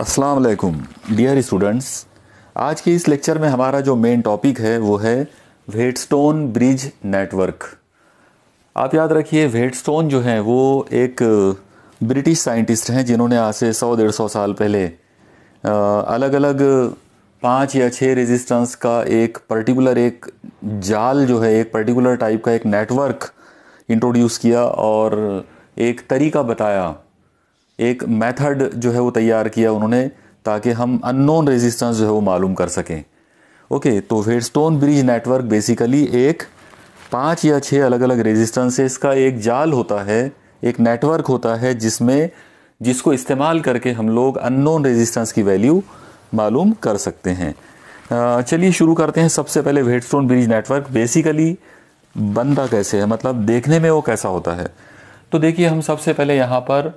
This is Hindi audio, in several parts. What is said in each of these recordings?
अस्सलाम वालेकुम डियर स्टूडेंट्स आज के इस लेक्चर में हमारा जो मेन टॉपिक है वो है वेटस्टोन ब्रिज नेटवर्क आप याद रखिए वेटस्टोन जो हैं वो एक ब्रिटिश साइंटिस्ट हैं जिन्होंने आज से सौ डेढ़ सौ साल पहले अलग अलग पाँच या छः रेजिस्टेंस का एक पर्टिकुलर एक जाल जो है एक पर्टिकुलर टाइप का एक नेटवर्क इंट्रोड्यूस किया और एक तरीका बताया एक मेथड जो है वो तैयार किया उन्होंने ताकि हम अननोन रेजिस्टेंस जो है वो मालूम कर सकें ओके तो हेडस्टोन ब्रिज नेटवर्क बेसिकली एक पांच या छह अलग अलग रेजिस्टेंसेस का एक जाल होता है एक नेटवर्क होता है जिसमें जिसको इस्तेमाल करके हम लोग अननोन रेजिस्टेंस की वैल्यू मालूम कर सकते हैं चलिए शुरू करते हैं सबसे पहले हेडस्टोन ब्रिज नेटवर्क बेसिकली बनता कैसे है मतलब देखने में वो कैसा होता है तो देखिए हम सबसे पहले यहाँ पर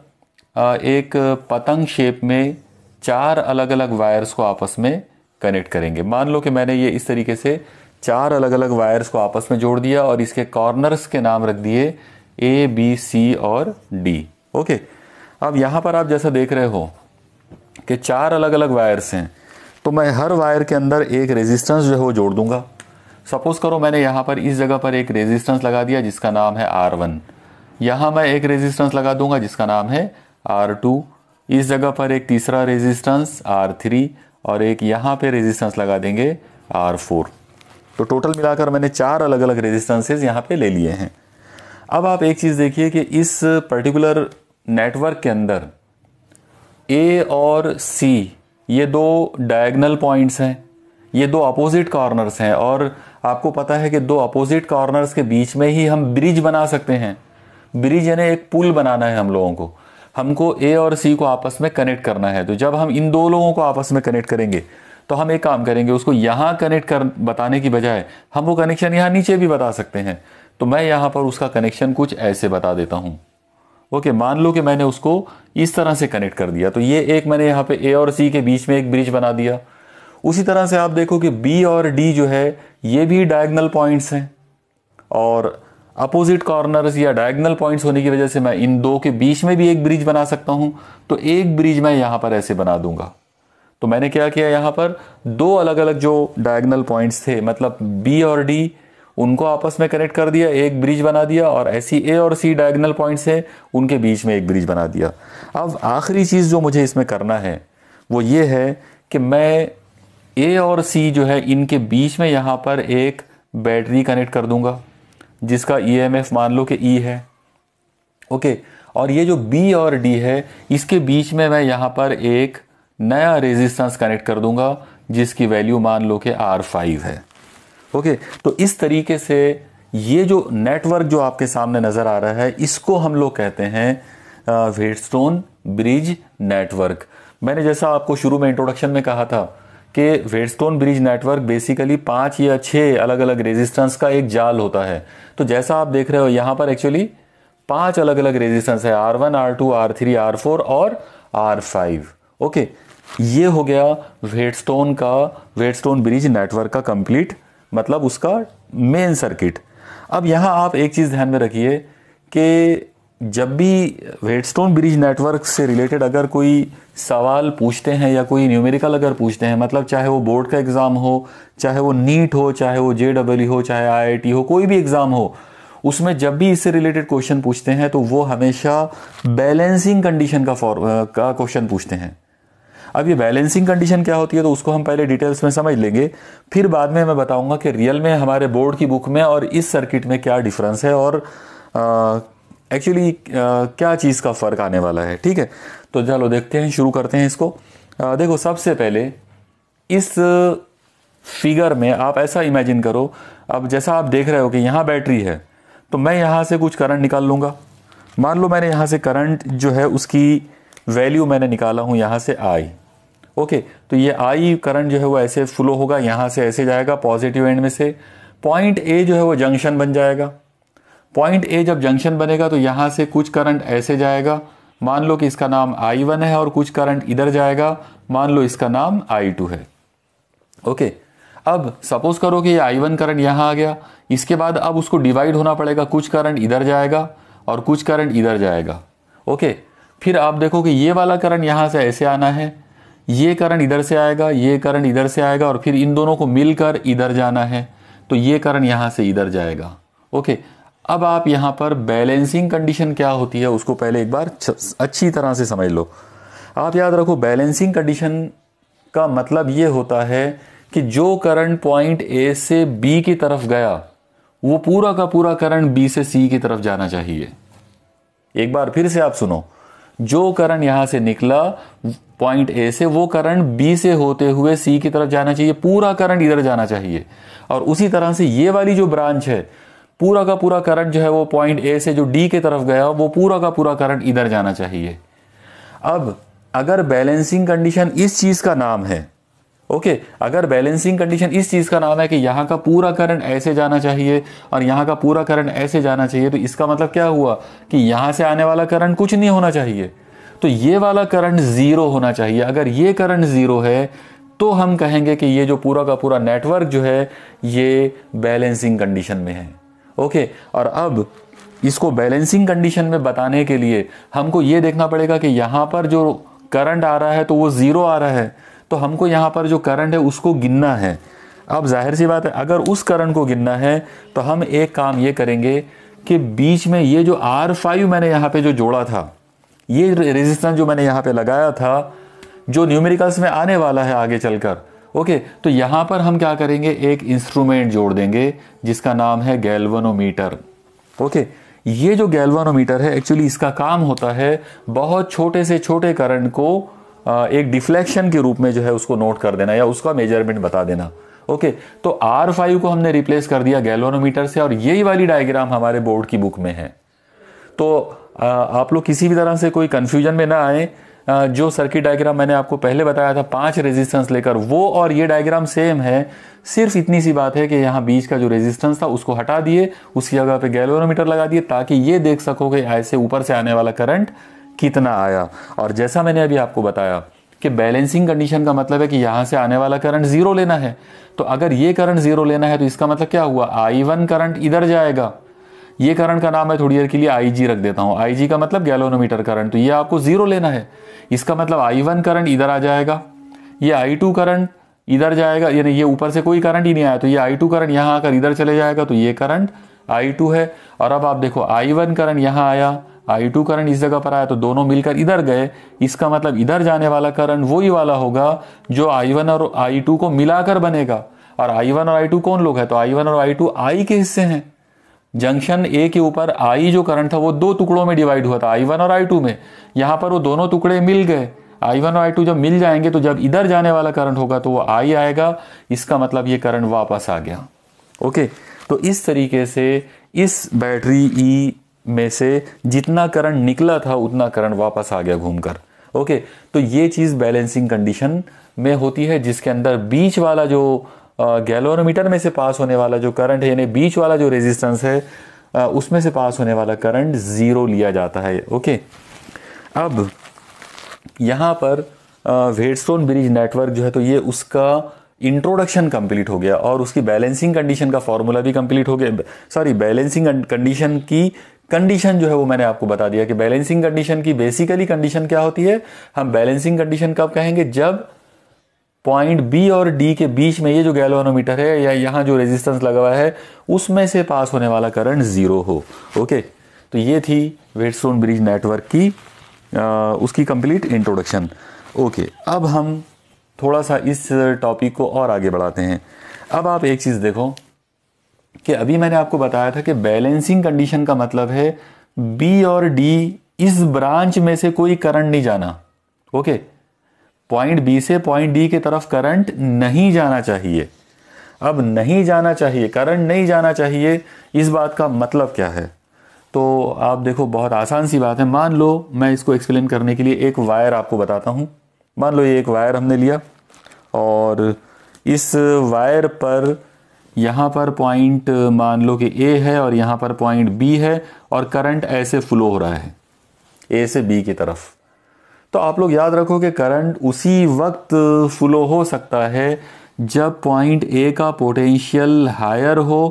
एक पतंग शेप में चार अलग अलग वायर्स को आपस में कनेक्ट करेंगे मान लो कि मैंने ये इस तरीके से चार अलग अलग वायर्स को आपस में जोड़ दिया और इसके कॉर्नर्स के नाम रख दिए ए बी सी और डी ओके अब यहाँ पर आप जैसा देख रहे हो कि चार अलग अलग वायर्स हैं तो मैं हर वायर के अंदर एक रेजिस्टेंस जो है वो जोड़ दूंगा सपोज़ करो मैंने यहाँ पर इस जगह पर एक रेजिस्टेंस लगा दिया जिसका नाम है आर वन यहाँ मैं एक रेजिस्टेंस लगा दूंगा जिसका नाम है आर टू इस जगह पर एक तीसरा रेजिस्टेंस आर थ्री और एक यहाँ पे रेजिस्टेंस लगा देंगे आर फोर तो टोटल मिलाकर मैंने चार अलग अलग रेजिस्टेंसेज यहाँ पे ले लिए हैं अब आप एक चीज़ देखिए कि इस पर्टिकुलर नेटवर्क के अंदर ए और सी ये दो डायगनल पॉइंट्स हैं ये दो अपोजिट कॉर्नर्स हैं और आपको पता है कि दो अपोजिट कॉर्नर्स के बीच में ही हम ब्रिज बना सकते हैं ब्रिज यानी एक पुल बनाना है हम लोगों को हमको ए और सी को आपस में कनेक्ट करना है तो जब हम इन दो लोगों को आपस में कनेक्ट करेंगे तो हम एक काम करेंगे उसको यहाँ कनेक्ट कर बताने की बजाय हम वो कनेक्शन यहाँ नीचे भी बता सकते हैं तो मैं यहाँ पर उसका कनेक्शन कुछ ऐसे बता देता हूँ ओके okay, मान लो कि मैंने उसको इस तरह से कनेक्ट कर दिया तो ये एक मैंने यहाँ पे ए और सी के बीच में एक ब्रिज बना दिया उसी तरह से आप देखो कि बी और डी जो है ये भी डायगनल पॉइंट्स हैं और अपोजिट कॉर्नर्स या डायगनल पॉइंट्स होने की वजह से मैं इन दो के बीच में भी एक ब्रिज बना सकता हूं तो एक ब्रिज मैं यहां पर ऐसे बना दूंगा तो मैंने क्या किया यहाँ पर दो अलग अलग जो डायगनल पॉइंट्स थे मतलब बी और डी उनको आपस में कनेक्ट कर दिया एक ब्रिज बना दिया और ऐसी ए और सी डायगनल पॉइंट्स हैं उनके बीच में एक ब्रिज बना दिया अब आखिरी चीज़ जो मुझे इसमें करना है वो ये है कि मैं ए और सी जो है इनके बीच में यहाँ पर एक बैटरी कनेक्ट कर दूंगा जिसका ई e मान लो कि ई e है ओके और ये जो बी और डी है इसके बीच में मैं यहाँ पर एक नया रेजिस्टेंस कनेक्ट कर दूंगा जिसकी वैल्यू मान लो कि आर फाइव है ओके तो इस तरीके से ये जो नेटवर्क जो आपके सामने नज़र आ रहा है इसको हम लोग कहते हैं वेडस्टोन ब्रिज नेटवर्क मैंने जैसा आपको शुरू में इंट्रोडक्शन में कहा था कि वेडस्टोन ब्रिज नेटवर्क बेसिकली पांच या छह अलग अलग रेजिस्टेंस का एक जाल होता है तो जैसा आप देख रहे हो यहां पर एक्चुअली पांच अलग अलग रेजिस्टेंस है R one R two R three R four और आर फाइव ओके ये हो गया वेडस्टोन का वेडस्टोन ब्रिज नेटवर्क का कंप्लीट मतलब उसका मेन सर्किट अब यहां आप एक चीज़ ध्यान में रखिए कि जब भी वेटस्टोन ब्रिज नेटवर्क से रिलेटेड अगर कोई सवाल पूछते हैं या कोई न्यूमेरिकल अगर पूछते हैं मतलब चाहे वो बोर्ड का एग्ज़ाम हो चाहे वो नीट हो चाहे वो जे हो चाहे आई हो कोई भी एग्ज़ाम हो उसमें जब भी इससे रिलेटेड क्वेश्चन पूछते हैं तो वो हमेशा बैलेंसिंग कंडीशन का फॉर का क्वेश्चन पूछते हैं अब ये बैलेंसिंग कंडीशन क्या होती है तो उसको हम पहले डिटेल्स में समझ लेंगे फिर बाद में मैं बताऊंगा कि रियल में हमारे बोर्ड की बुक में और इस सर्किट में क्या डिफरेंस है और आ, एक्चुअली uh, क्या चीज़ का फ़र्क आने वाला है ठीक है तो चलो देखते हैं शुरू करते हैं इसको आ, uh, देखो सबसे पहले इस फिगर में आप ऐसा इमेजिन करो अब जैसा आप देख रहे हो कि यहाँ बैटरी है तो मैं यहाँ से कुछ करंट निकाल लूँगा मान लो मैंने यहाँ से करंट जो है उसकी वैल्यू मैंने निकाला हूँ यहाँ से आई ओके तो ये आई करंट जो है वो ऐसे फ्लो होगा यहाँ से ऐसे जाएगा पॉजिटिव एंड में से पॉइंट ए जो है वो जंक्शन बन जाएगा पॉइंट ए जब जंक्शन बनेगा तो यहाँ से कुछ करंट ऐसे जाएगा मान लो कि इसका नाम आई वन है और कुछ करंट इधर जाएगा मान लो इसका नाम आई टू है ओके अब सपोज करो कि ये I1 करंट यहाँ आ गया इसके बाद अब उसको डिवाइड होना पड़ेगा कुछ करंट इधर जाएगा और कुछ करंट इधर जाएगा ओके फिर आप देखो कि ये वाला करंट यहाँ से ऐसे आना है ये करंट इधर से आएगा ये करंट इधर से आएगा और फिर इन दोनों को मिलकर इधर जाना है तो ये करंट यहाँ से इधर जाएगा ओके okay. अब आप यहां पर बैलेंसिंग कंडीशन क्या होती है उसको पहले एक बार अच्छी तरह से समझ लो आप याद रखो बैलेंसिंग कंडीशन का मतलब यह होता है कि जो करंट पॉइंट ए से बी की तरफ गया वो पूरा का पूरा करंट बी से सी की तरफ जाना चाहिए एक बार फिर से आप सुनो जो करंट यहां से निकला पॉइंट ए से वो करंट बी से होते हुए सी की तरफ जाना चाहिए पूरा करंट इधर जाना चाहिए और उसी तरह से ये वाली जो ब्रांच है पूरा का पूरा करंट जो है वो पॉइंट ए से जो डी के तरफ गया वो पूरा का पूरा करंट इधर जाना चाहिए अब अगर बैलेंसिंग कंडीशन इस चीज का नाम है ओके अगर बैलेंसिंग कंडीशन इस चीज का नाम है कि यहां का पूरा करंट ऐसे जाना चाहिए और यहां का पूरा करंट ऐसे जाना चाहिए तो इसका मतलब क्या हुआ कि यहां से आने वाला करंट कुछ नहीं होना चाहिए तो ये वाला करंट जीरो होना चाहिए अगर ये करंट जीरो है तो हम कहेंगे कि ये जो पूरा का पूरा नेटवर्क जो है ये बैलेंसिंग कंडीशन में है ओके और अब इसको बैलेंसिंग कंडीशन में बताने के लिए हमको ये देखना पड़ेगा कि यहाँ पर जो करंट आ रहा है तो वो ज़ीरो आ रहा है तो हमको यहाँ पर जो करंट है उसको गिनना है अब जाहिर सी बात है अगर उस करंट को गिनना है तो हम एक काम ये करेंगे कि बीच में ये जो आर फाइव मैंने यहाँ पे जो जोड़ा था ये रेजिस्टेंस जो मैंने यहाँ पे लगाया था जो न्यूमेरिकल्स में आने वाला है आगे चलकर ओके तो यहाँ पर हम क्या करेंगे एक इंस्ट्रूमेंट जोड़ देंगे जिसका नाम है गैल्वनोमीटर ओके ये जो गैल्वानोमीटर है एक्चुअली इसका काम होता है बहुत छोटे से छोटे करंट को एक डिफ्लेक्शन के रूप में जो है उसको नोट कर देना या उसका मेजरमेंट बता देना ओके तो आर फाइव को हमने रिप्लेस कर दिया गैल्वानोमीटर से और यही वाली डायग्राम हमारे बोर्ड की बुक में है तो आप लोग किसी भी तरह से कोई कन्फ्यूजन में ना आए जो सर्किट डायग्राम मैंने आपको पहले बताया था पांच रेजिस्टेंस लेकर वो और ये डायग्राम सेम है सिर्फ इतनी सी बात है कि यहाँ बीच का जो रेजिस्टेंस था उसको हटा दिए उसकी जगह पे गैलोरोमीटर लगा दिए ताकि ये देख सको कि ऐसे ऊपर से आने वाला करंट कितना आया और जैसा मैंने अभी आपको बताया कि बैलेंसिंग कंडीशन का मतलब है कि यहाँ से आने वाला करंट जीरो लेना है तो अगर ये करंट जीरो लेना है तो इसका मतलब क्या हुआ आई वन करंट इधर जाएगा ये करंट का नाम है थोड़ी देर के लिए आई रख देता हूँ आई का मतलब गैलोनोमीटर करंट तो ये आपको जीरो लेना है इसका मतलब आई करंट इधर आ जाएगा ये आई करंट इधर जाएगा यानी ये ऊपर से कोई करंट ही नहीं आया तो ये आई करंट यहाँ आकर इधर चले जाएगा तो ये करंट आई है और अब आप देखो आई करंट यहाँ आया आई टू करंट इस जगह पर आया तो दोनों मिलकर इधर गए इसका मतलब इधर जाने वाला करंट वही वाला होगा जो आई वन और आई टू को मिलाकर बनेगा और आई वन और आई टू कौन लोग है तो आई वन और आई टू आई के हिस्से हैं जंक्शन ए के ऊपर आई जो करंट था वो दो टुकड़ों में डिवाइड हुआ था आई वन और आई टू में यहाँ पर वो दोनों टुकड़े मिल गए आई वन और आई टू जब मिल जाएंगे तो जब इधर जाने वाला करंट होगा तो वो आई आएगा इसका मतलब ये करंट वापस आ गया ओके तो इस तरीके से इस बैटरी ई e में से जितना करंट निकला था उतना करंट वापस आ गया घूमकर ओके तो ये चीज़ बैलेंसिंग कंडीशन में होती है जिसके अंदर बीच वाला जो गैलोनोमीटर में से पास होने वाला जो करंट है यानी बीच वाला जो रेजिस्टेंस है उसमें से पास होने वाला करंट ज़ीरो लिया जाता है ओके अब यहाँ पर वेडस्टोन ब्रिज नेटवर्क जो है तो ये उसका इंट्रोडक्शन कंप्लीट हो गया और उसकी बैलेंसिंग कंडीशन का फॉर्मूला भी कंप्लीट हो गया सॉरी बैलेंसिंग कंडीशन की कंडीशन जो है वो मैंने आपको बता दिया कि बैलेंसिंग कंडीशन की बेसिकली कंडीशन क्या होती है हम बैलेंसिंग कंडीशन कब कहेंगे जब पॉइंट बी और डी के बीच में ये जो गैलोनोमीटर है या यहां जो रेजिस्टेंस लगा हुआ है उसमें से पास होने वाला करंट ज़ीरो हो ओके तो ये थी वेटस्टोन ब्रिज नेटवर्क की आ, उसकी कंप्लीट इंट्रोडक्शन ओके अब हम थोड़ा सा इस टॉपिक को और आगे बढ़ाते हैं अब आप एक चीज़ देखो कि अभी मैंने आपको बताया था कि बैलेंसिंग कंडीशन का मतलब है बी और डी इस ब्रांच में से कोई करंट नहीं जाना ओके okay? पॉइंट बी से पॉइंट डी की तरफ करंट नहीं जाना चाहिए अब नहीं जाना चाहिए करंट नहीं जाना चाहिए इस बात का मतलब क्या है तो आप देखो बहुत आसान सी बात है मान लो मैं इसको एक्सप्लेन करने के लिए एक वायर आपको बताता हूं मान लो ये एक वायर हमने लिया और इस वायर पर यहां पर पॉइंट मान लो कि ए है और यहां पर पॉइंट बी है और करंट ऐसे फ्लो हो रहा है ए से बी की तरफ तो आप लोग याद रखो कि करंट उसी वक्त फ्लो हो सकता है जब पॉइंट ए का पोटेंशियल हायर हो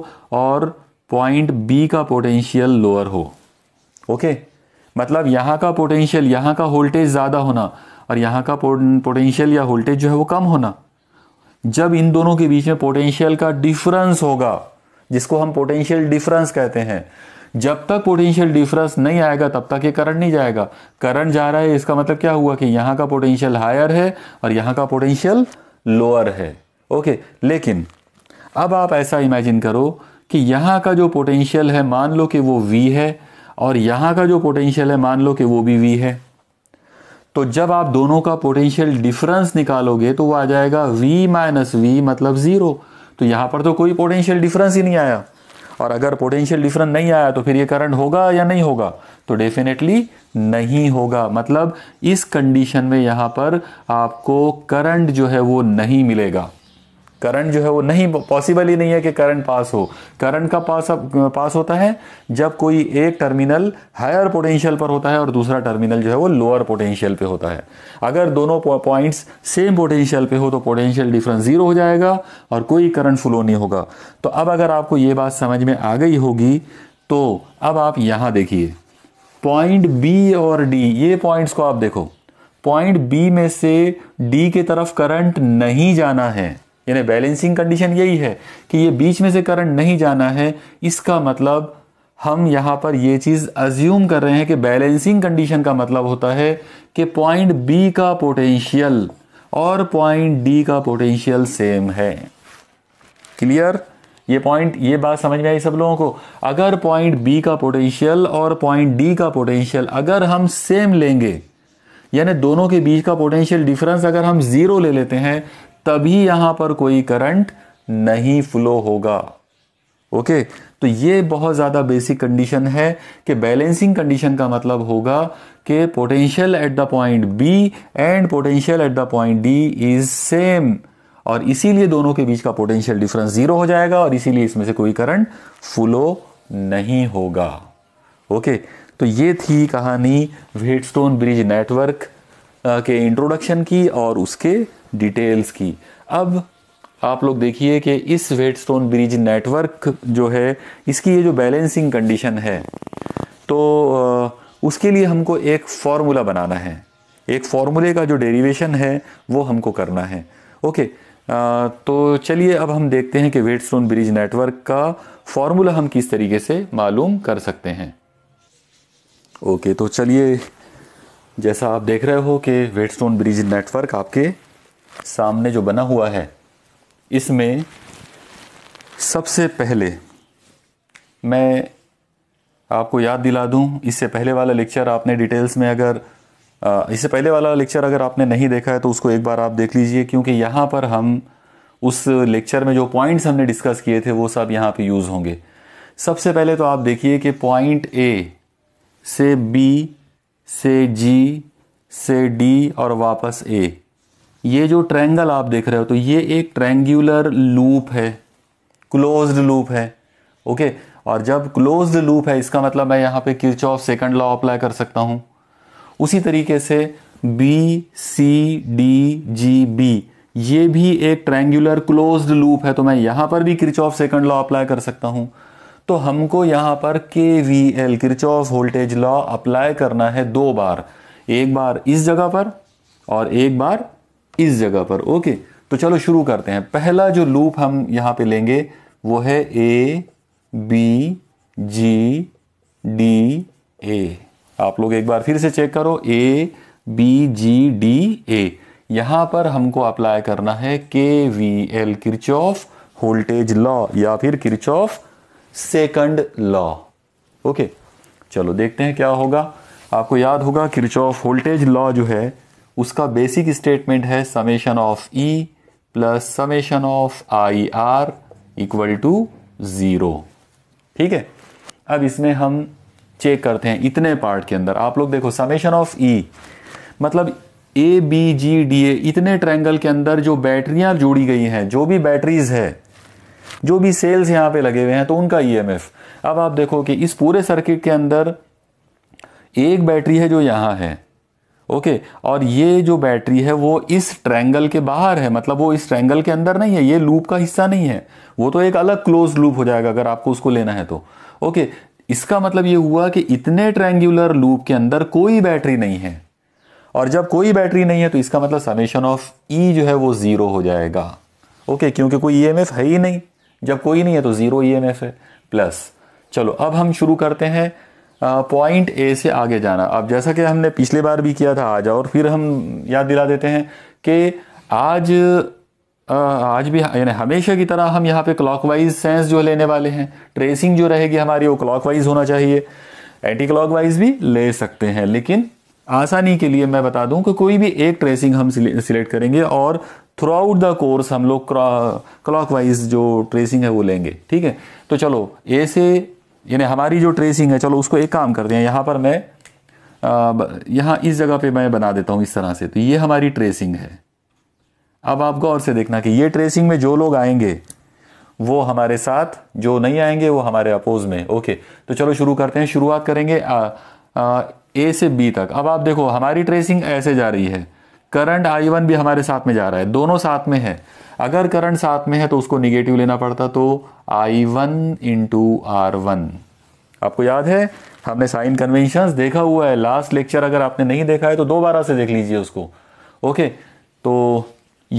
और पॉइंट बी का पोटेंशियल लोअर हो ओके मतलब यहां का पोटेंशियल यहां का वोल्टेज ज़्यादा होना और यहां का पोटेंशियल या वोल्टेज जो है वो कम होना जब इन दोनों के बीच में पोटेंशियल का डिफरेंस होगा जिसको हम पोटेंशियल डिफरेंस कहते हैं जब तक पोटेंशियल डिफरेंस नहीं आएगा तब तक ये करंट नहीं जाएगा करंट जा रहा है इसका मतलब क्या हुआ कि यहाँ का पोटेंशियल हायर है और यहाँ का पोटेंशियल लोअर है ओके लेकिन अब आप ऐसा इमेजिन करो कि यहाँ का जो पोटेंशियल है मान लो कि वो वी है और यहाँ का जो पोटेंशियल है मान लो कि वो भी वी है तो जब आप दोनों का पोटेंशियल डिफरेंस निकालोगे तो वो आ जाएगा वी माइनस वी मतलब ज़ीरो तो यहाँ पर तो कोई पोटेंशियल डिफरेंस ही नहीं आया और अगर पोटेंशियल डिफरेंस नहीं आया तो फिर ये करंट होगा या नहीं होगा तो डेफिनेटली नहीं होगा मतलब इस कंडीशन में यहाँ पर आपको करंट जो है वो नहीं मिलेगा करंट जो है वो नहीं पॉसिबल ही नहीं है कि करंट पास हो करंट का पास अब पास होता है जब कोई एक टर्मिनल हायर पोटेंशियल पर होता है और दूसरा टर्मिनल जो है वो लोअर पोटेंशियल पे होता है अगर दोनों पॉइंट्स सेम पोटेंशियल पे हो तो पोटेंशियल डिफरेंस ज़ीरो हो जाएगा और कोई करंट फ्लो नहीं होगा तो अब अगर आपको ये बात समझ में आ गई होगी तो अब आप यहाँ देखिए पॉइंट बी और डी ये पॉइंट्स को आप देखो पॉइंट बी में से डी के तरफ करंट नहीं जाना है यानी बैलेंसिंग कंडीशन यही है कि ये बीच में से करंट नहीं जाना है इसका मतलब हम यहाँ पर ये चीज़ अज्यूम कर रहे हैं कि बैलेंसिंग कंडीशन का मतलब होता है कि पॉइंट बी का पोटेंशियल और पॉइंट डी का पोटेंशियल सेम है क्लियर ये पॉइंट ये बात समझ में आई सब लोगों को अगर पॉइंट बी का पोटेंशियल और पॉइंट डी का पोटेंशियल अगर हम सेम लेंगे यानी दोनों के बीच का पोटेंशियल डिफरेंस अगर हम ज़ीरो ले लेते हैं तभी यहां पर कोई करंट नहीं फ्लो होगा ओके तो ये बहुत ज़्यादा बेसिक कंडीशन है कि बैलेंसिंग कंडीशन का मतलब होगा कि potential at the point B and potential at the point D is same और इसीलिए दोनों के बीच का पोटेंशियल डिफरेंस ज़ीरो हो जाएगा और इसीलिए इसमें से कोई करंट फ्लो नहीं होगा ओके तो ये थी कहानी वेटस्टोन ब्रिज नेटवर्क के इंट्रोडक्शन की और उसके डिटेल्स की अब आप लोग देखिए कि इस वेट स्टोन ब्रिज नेटवर्क जो है इसकी ये जो बैलेंसिंग कंडीशन है तो उसके लिए हमको एक फार्मूला बनाना है एक फार्मूले का जो डेरिवेशन है वो हमको करना है ओके आ, तो चलिए अब हम देखते हैं कि वेट स्टोन ब्रिज नेटवर्क का फार्मूला हम किस तरीके से मालूम कर सकते हैं ओके तो चलिए जैसा आप देख रहे हो कि वेट स्टोन ब्रिज नेटवर्क आपके सामने जो बना हुआ है इसमें सबसे पहले मैं आपको याद दिला दूं इससे पहले वाला लेक्चर आपने डिटेल्स में अगर इससे पहले वाला लेक्चर अगर आपने नहीं देखा है तो उसको एक बार आप देख लीजिए क्योंकि यहाँ पर हम उस लेक्चर में जो पॉइंट्स हमने डिस्कस किए थे वो सब यहाँ पे यूज़ होंगे सबसे पहले तो आप देखिए कि पॉइंट ए से बी से जी से डी और वापस ए ये जो ट्रैंगल आप देख रहे हो तो ये एक ट्रैंगुलर लूप है क्लोज्ड लूप है ओके और जब क्लोज्ड लूप है इसका मतलब मैं यहाँ पे Kirchhoff second law apply कर सकता हूँ उसी तरीके से B C D G B ये भी एक ट्रैंगुलर क्लोज्ड लूप है तो मैं यहाँ पर भी Kirchhoff second law apply कर सकता हूँ तो हमको यहाँ पर K V L Kirchhoff voltage law apply करना है दो बार एक बार इस जगह पर और एक बार इस जगह पर ओके तो चलो शुरू करते हैं पहला जो लूप हम यहां पे लेंगे वो है A B G D A आप लोग एक बार फिर से चेक करो A B G D A यहां पर हमको अप्लाई करना है K V L of voltage law या फिर ऑफ सेकंड लॉ ओके चलो देखते हैं क्या होगा आपको याद होगा ऑफ वोल्टेज लॉ जो है उसका बेसिक स्टेटमेंट है summation of E plus summation of I R equal to zero ठीक है अब इसमें हम चेक करते हैं इतने पार्ट के अंदर आप लोग देखो समेशन ऑफ ई मतलब A B G D A इतने ट्रैंगल के अंदर जो बैटरियां जोड़ी गई हैं जो भी बैटरीज है जो भी सेल्स यहां पे लगे हुए हैं तो उनका ईएमएफ e अब आप देखो कि इस पूरे सर्किट के अंदर एक बैटरी है जो यहां है ओके और ये जो बैटरी है वो इस ट्रैंगल के बाहर है मतलब वो इस ट्रैंगल के अंदर नहीं है ये लूप का हिस्सा नहीं है वो तो एक अलग क्लोज लूप हो जाएगा अगर आपको उसको लेना है तो ओके इसका मतलब ये हुआ कि इतने ट्रैंगुलर लूप के अंदर कोई बैटरी नहीं है और जब कोई बैटरी नहीं है तो इसका मतलब समेशन ऑफ ई e जो है वो ज़ीरो हो जाएगा ओके क्योंकि कोई ई e है ही नहीं जब कोई नहीं है तो ज़ीरो ई e है प्लस चलो अब हम शुरू करते हैं पॉइंट ए से आगे जाना अब जैसा कि हमने पिछले बार भी किया था आज और फिर हम याद दिला देते हैं कि आज आज भी यानी हमेशा की तरह हम यहाँ पे क्लॉकवाइज सेंस जो लेने वाले हैं ट्रेसिंग जो रहेगी हमारी वो क्लॉकवाइज होना चाहिए एंटी क्लॉकवाइज भी ले सकते हैं लेकिन आसानी के लिए मैं बता दूं कि कोई भी एक ट्रेसिंग हम सिलेक्ट करेंगे और थ्रू आउट द कोर्स हम लोग क्लॉकवाइज जो ट्रेसिंग है वो लेंगे ठीक है तो चलो ए से यानी हमारी जो ट्रेसिंग है चलो उसको एक काम कर दें यहाँ पर मैं यहाँ इस जगह पे मैं बना देता हूँ इस तरह से तो ये हमारी ट्रेसिंग है अब आप गौर से देखना कि ये ट्रेसिंग में जो लोग आएंगे वो हमारे साथ जो नहीं आएंगे वो हमारे अपोज में ओके तो चलो शुरू करते हैं शुरुआत करेंगे आ, आ, ए से बी तक अब आप देखो हमारी ट्रेसिंग ऐसे जा रही है करंट आई वन भी हमारे साथ में जा रहा है दोनों साथ में है अगर करंट साथ में है तो उसको निगेटिव लेना पड़ता तो I one into R one आपको याद है हमने साइन कन्वेंशन देखा हुआ है लास्ट लेक्चर अगर आपने नहीं देखा है तो दोबारा से देख लीजिए उसको ओके तो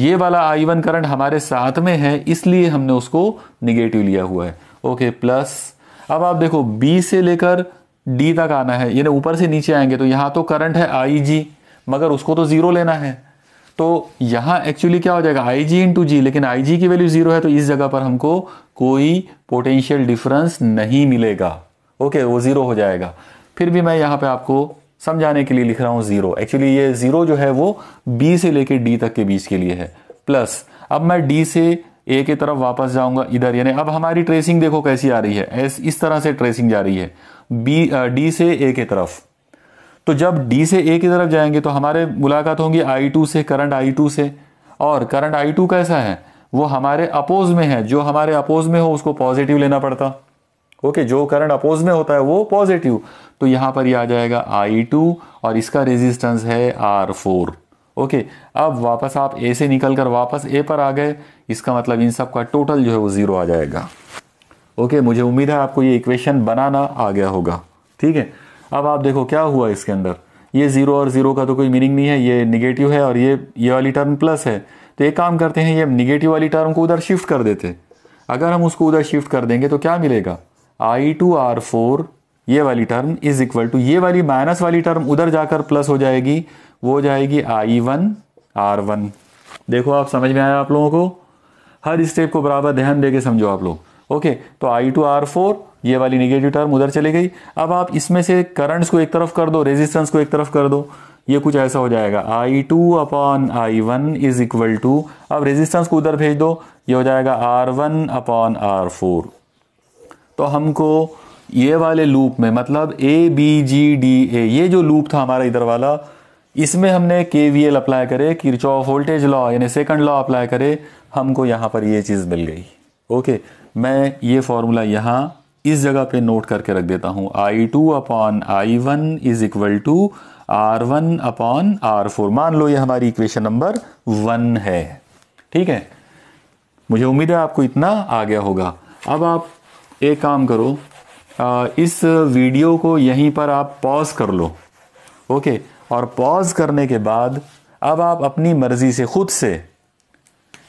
ये वाला आई वन करंट हमारे साथ में है इसलिए हमने उसको निगेटिव लिया हुआ है ओके प्लस अब आप देखो बी से लेकर डी तक आना है यानी ऊपर से नीचे आएंगे तो यहां तो करंट है आई जी मगर उसको तो ज़ीरो लेना है तो यहां एक्चुअली क्या हो जाएगा आई जी इंटू जी लेकिन आई जी की वैल्यू ज़ीरो है तो इस जगह पर हमको कोई पोटेंशियल डिफरेंस नहीं मिलेगा ओके वो ज़ीरो हो जाएगा फिर भी मैं यहां पे आपको समझाने के लिए लिख रहा हूं ज़ीरो एक्चुअली ये ज़ीरो जो है वो बी से लेके डी तक के बीच के लिए है प्लस अब मैं डी से ए के तरफ वापस जाऊंगा इधर यानी अब हमारी ट्रेसिंग देखो कैसी आ रही है इस तरह से ट्रेसिंग जा रही है बी डी से ए के तरफ तो जब डी से ए की तरफ जाएंगे तो हमारे मुलाकात होंगी आई टू से करंट आई टू से और करंट आई टू कैसा है वो हमारे अपोज में है जो हमारे अपोज में हो उसको पॉजिटिव लेना पड़ता ओके जो करंट अपोज में होता है वो पॉजिटिव तो यहां पर ये आ जाएगा आई टू और इसका रेजिस्टेंस है आर फोर ओके अब वापस आप ए से निकल कर वापस ए पर आ गए इसका मतलब इन सब का टोटल जो है वो ज़ीरो आ जाएगा ओके मुझे उम्मीद है आपको ये इक्वेशन बनाना आ गया होगा ठीक है अब आप देखो क्या हुआ इसके अंदर ये ज़ीरो और ज़ीरो का तो कोई मीनिंग नहीं है ये निगेटिव है और ये ये वाली टर्म प्लस है तो एक काम करते हैं ये निगेटिव वाली टर्म को उधर शिफ्ट कर देते अगर हम उसको उधर शिफ्ट कर देंगे तो क्या मिलेगा आई टू आर फोर ये वाली टर्म इज इक्वल टू ये वाली माइनस वाली टर्म उधर जाकर प्लस हो जाएगी वो जाएगी आई वन आर वन देखो आप समझ में आया आप लोगों को हर स्टेप को बराबर ध्यान दे के समझो आप लोग ओके तो आई टू आर फोर ये वाली निगेटिव टर्म उधर चली गई अब आप इसमें से करंट्स को एक तरफ कर दो रेजिस्टेंस को एक तरफ कर दो ये कुछ ऐसा हो जाएगा I two upon I one is equal to अब रेजिस्टेंस को उधर भेज दो ये हो जाएगा R one upon R four तो हमको ये वाले लूप में मतलब A B G D A ये जो लूप था हमारा इधर वाला इसमें हमने के वी एल अप्लाई करे किरचॉफ वोल्टेज लॉ यानी सेकंड लॉ अप्लाई करे हमको यहां पर ये चीज़ मिल गई ओके मैं ये फार्मूला यहाँ इस जगह पे नोट करके रख देता हूँ I two upon I one is equal to R one upon R four मान लो ये हमारी इक्वेशन नंबर वन है ठीक है मुझे उम्मीद है आपको इतना आ गया होगा अब आप एक काम करो आ, इस वीडियो को यहीं पर आप पॉज कर लो ओके और पॉज करने के बाद अब आप अपनी मर्ज़ी से खुद से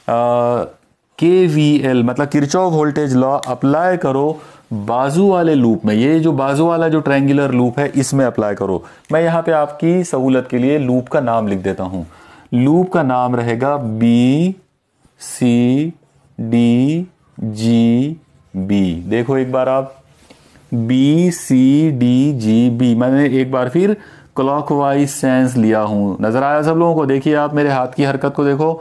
आ, के वी एल मतलब किरचौ वोल्टेज लॉ अप्लाई करो बाजू वाले लूप में ये जो बाजू वाला जो ट्रैंगुलर लूप है इसमें अप्लाई करो मैं यहाँ पे आपकी सहूलत के लिए लूप का नाम लिख देता हूँ लूप का नाम रहेगा B C D G B देखो एक बार आप B C D G B मैंने एक बार फिर क्लॉकवाइज सेंस लिया हूं नज़र आया सब लोगों को देखिए आप मेरे हाथ की हरकत को देखो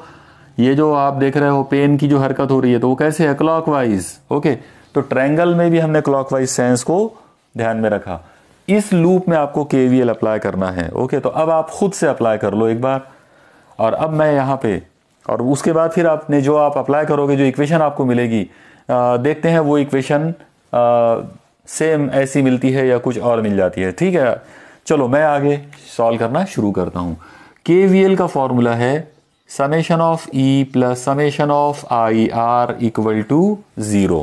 ये जो आप देख रहे हो पेन की जो हरकत हो रही है तो वो कैसे है क्लॉक ओके तो ट्रैंगल में भी हमने क्लॉक सेंस को ध्यान में रखा इस लूप में आपको केवीएल अप्लाई करना है ओके तो अब आप खुद से अप्लाई कर लो एक बार और अब मैं यहाँ पे और उसके बाद फिर आपने जो आप अप्लाई करोगे जो इक्वेशन आपको मिलेगी आ, देखते हैं वो इक्वेशन सेम ऐसी मिलती है या कुछ और मिल जाती है ठीक है चलो मैं आगे सॉल्व करना शुरू करता हूँ के का फॉर्मूला है summation of E plus summation of I R equal to zero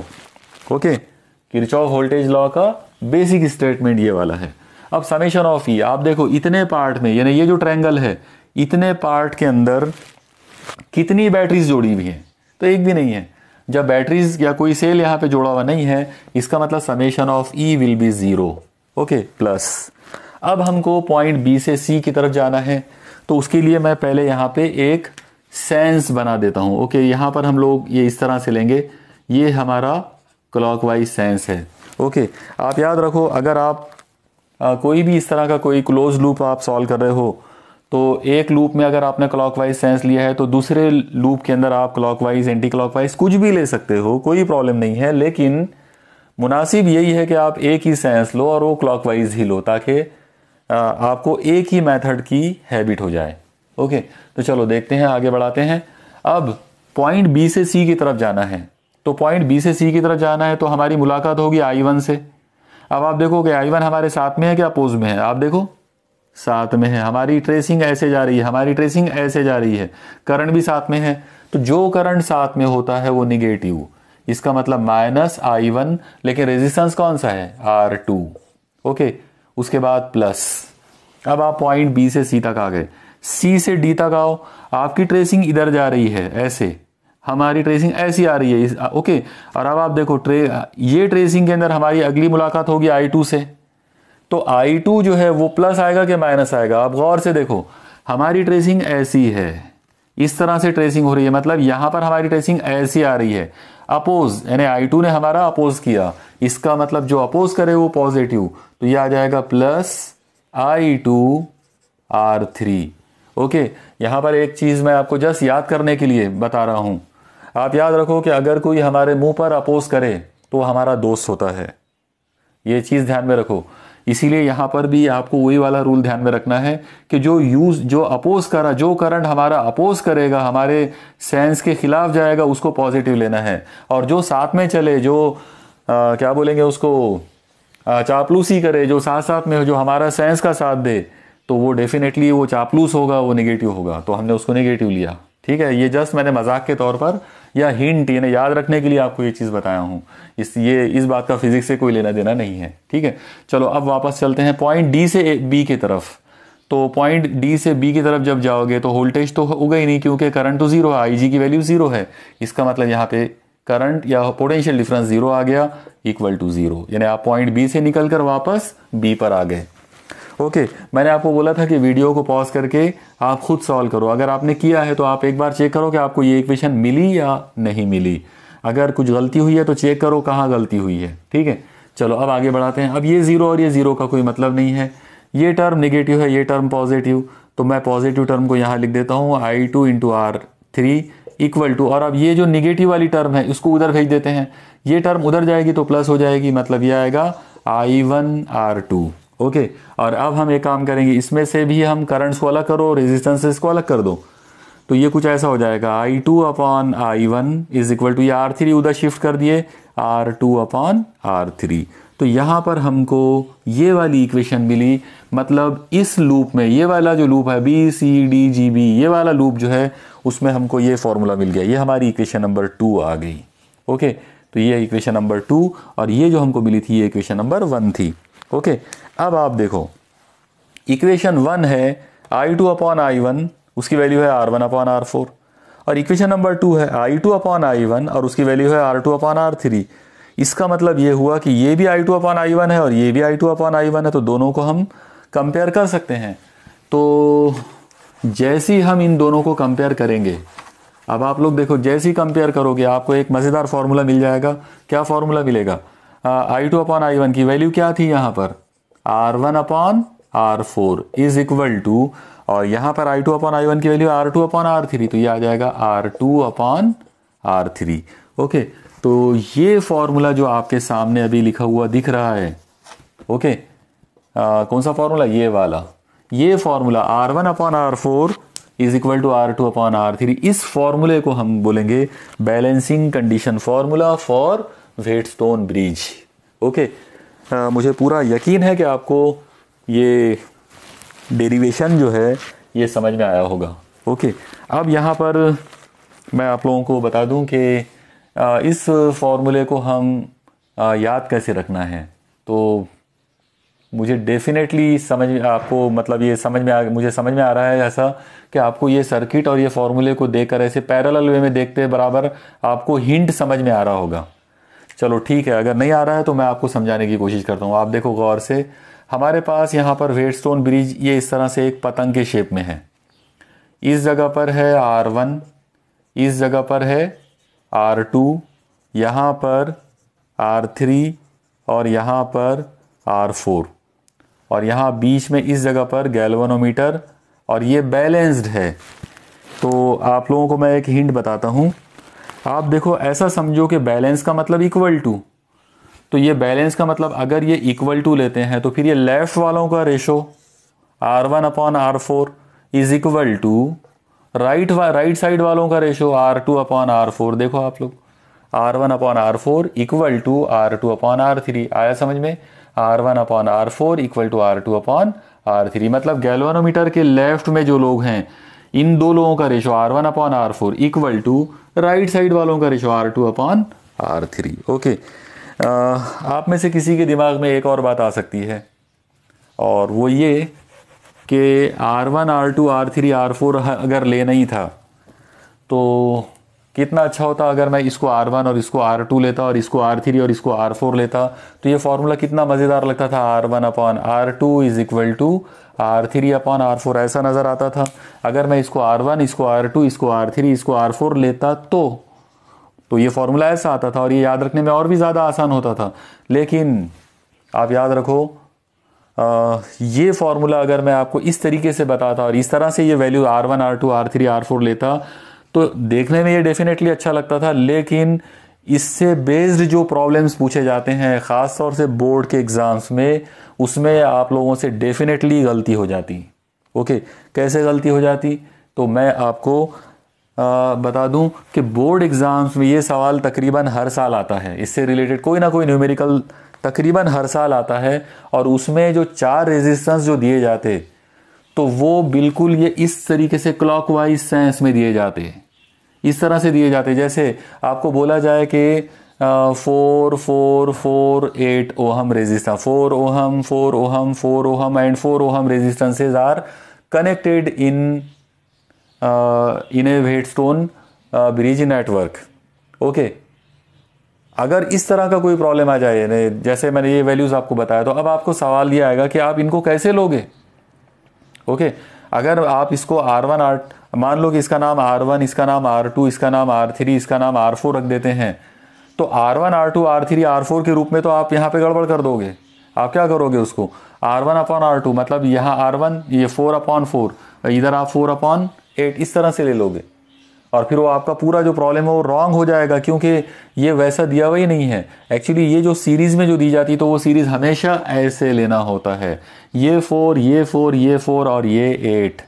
okay Kirchhoff voltage law का बेसिक स्टेटमेंट ये वाला है अब समेशन ऑफ ई आप देखो इतने पार्ट में यानी ये जो ट्रैंगल है इतने पार्ट के अंदर कितनी बैटरीज जोड़ी हुई हैं तो एक भी नहीं है जब बैटरीज या कोई सेल यहाँ पे जोड़ा हुआ नहीं है इसका मतलब summation of E will be zero okay plus अब हमको पॉइंट बी से सी की तरफ जाना है तो उसके लिए मैं पहले यहां पे एक सेंस बना देता हूं ओके यहां पर हम लोग ये इस तरह से लेंगे ये हमारा क्लॉकवाइज सेंस है ओके आप याद रखो अगर आप आ, कोई भी इस तरह का कोई क्लोज लूप आप सॉल्व कर रहे हो तो एक लूप में अगर आपने क्लॉकवाइज सेंस लिया है तो दूसरे लूप के अंदर आप क्लॉकवाइज एंटी क्लॉकवाइज कुछ भी ले सकते हो कोई प्रॉब्लम नहीं है लेकिन मुनासिब यही है कि आप एक ही सेंस लो और वो क्लॉकवाइज ही लो ताकि आपको एक ही मेथड की हैबिट हो जाए ओके तो चलो देखते हैं आगे बढ़ाते हैं अब पॉइंट बी से सी की तरफ जाना है तो पॉइंट बी से सी की तरफ जाना है तो हमारी मुलाकात होगी आई वन से अब आप देखो कि आई वन हमारे साथ में है क्या पोज में है आप देखो साथ में है हमारी ट्रेसिंग ऐसे जा रही है हमारी ट्रेसिंग ऐसे जा रही है करंट भी साथ में है तो जो करंट साथ में होता है वो निगेटिव इसका मतलब माइनस आई वन लेकिन रेजिस्टेंस कौन सा है आर टू ओके उसके बाद प्लस अब आप पॉइंट बी से सी तक आ गए सी से डी तक आओ आपकी ट्रेसिंग इधर जा रही है ऐसे हमारी ट्रेसिंग ऐसी आ रही है ओके और अब आप देखो ट्रे ये ट्रेसिंग के अंदर हमारी अगली मुलाकात होगी आई टू से तो आई टू जो है वो प्लस आएगा कि माइनस आएगा आप गौर से देखो हमारी ट्रेसिंग ऐसी है इस तरह से ट्रेसिंग हो रही है मतलब यहां पर हमारी ट्रेसिंग ऐसी आ रही है अपोज यानी आई टू ने हमारा अपोज किया इसका मतलब जो अपोज करे वो पॉजिटिव तो ये आ जाएगा plus I two R three okay यहाँ पर एक चीज़ मैं आपको जस्ट याद करने के लिए बता रहा हूँ आप याद रखो कि अगर कोई हमारे मुंह पर अपोज करे तो हमारा दोस्त होता है ये चीज़ ध्यान में रखो इसीलिए यहाँ पर भी आपको वही वाला रूल ध्यान में रखना है कि जो यूज जो अपोज करा जो करंट हमारा अपोज करेगा हमारे सेंस के खिलाफ जाएगा उसको पॉजिटिव लेना है और जो साथ में चले जो आ, क्या बोलेंगे उसको चापलूसी करे जो साथ साथ में जो हमारा सेंस का साथ दे तो वो डेफिनेटली वो चापलूस होगा वो निगेटिव होगा तो हमने उसको निगेटिव लिया ठीक है ये जस्ट मैंने मजाक के तौर पर या हिंट यानी याद रखने के लिए आपको ये चीज़ बताया हूँ इस ये इस बात का फिजिक्स से कोई लेना देना नहीं है ठीक है चलो अब वापस चलते हैं पॉइंट डी से बी की तरफ तो पॉइंट डी से बी की तरफ जब जाओगे तो वोल्टेज तो होगा ही नहीं क्योंकि करंट तो ज़ीरो है आई की वैल्यू ज़ीरो है इसका मतलब यहाँ पे करंट या पोटेंशियल डिफरेंस ज़ीरो आ गया इक्वल टू ज़ीरो यानी आप पॉइंट बी से निकल कर वापस बी पर आ गए ओके मैंने आपको बोला था कि वीडियो को पॉज करके आप खुद सॉल्व करो अगर आपने किया है तो आप एक बार चेक करो कि आपको ये इक्वेशन मिली या नहीं मिली अगर कुछ गलती हुई है तो चेक करो कहाँ गलती हुई है ठीक है चलो अब आगे बढ़ाते हैं अब ये ज़ीरो और ये ज़ीरो का कोई मतलब नहीं है ये टर्म निगेटिव है ये टर्म पॉजिटिव तो मैं पॉजिटिव टर्म को यहाँ लिख देता हूँ I two into R three equal to और अब ये जो निगेटिव वाली टर्म है इसको उधर भेज देते हैं ये टर्म उधर जाएगी तो प्लस हो जाएगी मतलब ये आएगा I one R two okay और अब हम एक काम करेंगे इसमें से भी हम करंट्स को अलग करो रेजिस्टेंसेस को अलग कर दो तो ये कुछ ऐसा हो जाएगा I two upon I one is equal to ये आर थ्री उधर शिफ्ट कर दिए R two upon R three तो यहाँ पर हमको ये वाली इक्वेशन मिली मतलब इस लूप में ये वाला जो लूप है B C D G B ये वाला लूप जो है उसमें हमको ये फॉर्मूला मिल गया ये हमारी इक्वेशन नंबर टू आ गई ओके तो ये इक्वेशन नंबर टू और ये जो हमको मिली थी ये इक्वेशन नंबर वन थी ओके अब आप देखो इक्वेशन वन है I two upon I one उसकी वैल्यू है R one upon R four और इक्वेशन नंबर टू है I two upon I one और उसकी वैल्यू है R two upon R three इसका मतलब ये हुआ कि ये भी I two upon I one है और ये भी I two upon I one है तो दोनों को हम कंपेयर कर सकते हैं तो जैसी हम इन दोनों को कंपेयर करेंगे अब आप लोग देखो जैसी कंपेयर करोगे आपको एक मज़ेदार फार्मूला मिल जाएगा क्या फार्मूला मिलेगा I two upon I one की वैल्यू क्या थी यहां पर R one upon R four is equal to और यहां पर I two upon I one की value R two upon R three तो ये आ जाएगा R two upon R three okay तो ये फॉर्मूला जो आपके सामने अभी लिखा हुआ दिख रहा है ओके आ, कौन सा फॉर्मूला ये वाला ये formula R one upon R four is equal to R two upon R three इस फॉर्मूले को हम बोलेंगे balancing condition formula for stone bridge okay आ, मुझे पूरा यकीन है कि आपको ये डेरिवेशन जो है ये समझ में आया होगा ओके अब यहाँ पर मैं आप लोगों को बता दूं कि इस फॉर्मूले को हम याद कैसे रखना है तो मुझे डेफिनेटली समझ में आपको मतलब ये समझ में आ मुझे समझ में आ रहा है ऐसा कि आपको ये सर्किट और ये फॉर्मूले को देखकर ऐसे पैरेलल वे में देखते बराबर आपको हिंट समझ में आ रहा होगा चलो ठीक है अगर नहीं आ रहा है तो मैं आपको समझाने की कोशिश करता हूँ आप देखो गौर से हमारे पास यहाँ पर स्टोन ब्रिज ये इस तरह से एक पतंग के शेप में है इस जगह पर है आर वन इस जगह पर है आर टू यहाँ पर आर थ्री और यहाँ पर आर फोर और यहाँ बीच में इस जगह पर गैलवनोमीटर और ये बैलेंस्ड है तो आप लोगों को मैं एक हिंट बताता हूँ आप देखो ऐसा समझो कि बैलेंस का मतलब इक्वल टू तो ये बैलेंस का मतलब अगर ये इक्वल टू लेते हैं तो फिर ये लेफ़्ट वालों का ratio R one upon R four is equal to right right side वालों का ratio R two upon R four देखो आप लोग R one upon R four equal to R two upon R three आया समझ में R one upon R four equal to R two upon R three मतलब गैलवानोमीटर के लेफ्ट में जो लोग हैं इन दो लोगों का ratio R one upon R four equal to right side वालों का ratio R two upon R three okay आप में से किसी के दिमाग में एक और बात आ सकती है और वो ये कि R one R two R three R four अगर ले नहीं था तो कितना अच्छा होता अगर मैं इसको आर वन और इसको आर टू लेता और इसको आर थ्री और इसको आर फोर लेता तो ये फार्मूला कितना मज़ेदार लगता था R one upon R two is equal to R three upon R four ऐसा नज़र आता था अगर मैं इसको आर वन इसको आर टू इसको आर थ्री इसको आर फोर लेता तो तो ये फॉर्मूला ऐसा आता था और ये याद रखने में और भी ज़्यादा आसान होता था लेकिन आप याद रखो आ, ये फॉर्मूला अगर मैं आपको इस तरीके से बताता और इस तरह से ये value R one R two R three R four लेता तो देखने में ये डेफिनेटली अच्छा लगता था लेकिन इससे बेस्ड जो प्रॉब्लम्स पूछे जाते हैं ख़ास तौर से बोर्ड के एग्ज़ाम्स में उसमें आप लोगों से डेफिनेटली गलती हो जाती ओके कैसे गलती हो जाती तो मैं आपको आ, बता दूं कि बोर्ड एग्ज़ाम्स में ये सवाल तकरीबन हर साल आता है इससे रिलेटेड कोई ना कोई न्यूमेरिकल तकरीबन हर साल आता है और उसमें जो चार रेजिस्टेंस जो दिए जाते तो वो बिल्कुल ये इस तरीके से क्लॉकवाइज सेंस में दिए जाते हैं इस तरह से दिए जाते जैसे आपको बोला जाए कि four four four eight ohm resistance four ohm four ohm four ohm and four ohm resistances are connected in in a Wheatstone bridge network okay अगर इस तरह का कोई प्रॉब्लम आ जाए जैसे मैंने ये वैल्यूज़ आपको बताया तो अब आपको सवाल ये आएगा कि आप इनको कैसे लोगे ओके okay, अगर आप इसको आर वन आर मान लो कि इसका नाम आर वन इसका नाम आर टू इसका नाम आर थ्री इसका नाम आर फोर रख देते हैं तो R one R two R three R four के रूप में तो आप यहाँ पे गड़बड़ कर दोगे आप क्या करोगे उसको R one upon R two मतलब यहाँ आर वन ये फोर अपॉन फोर इधर आप फोर अपॉन एट इस तरह से ले लोगे और फिर वो आपका पूरा जो प्रॉब्लम है वो रॉन्ग हो जाएगा क्योंकि ये वैसा दिया हुआ ही नहीं है एक्चुअली ये जो सीरीज़ में जो दी जाती है तो वो सीरीज़ हमेशा ऐसे लेना होता है ये फोर ये फोर ये फोर और ये एट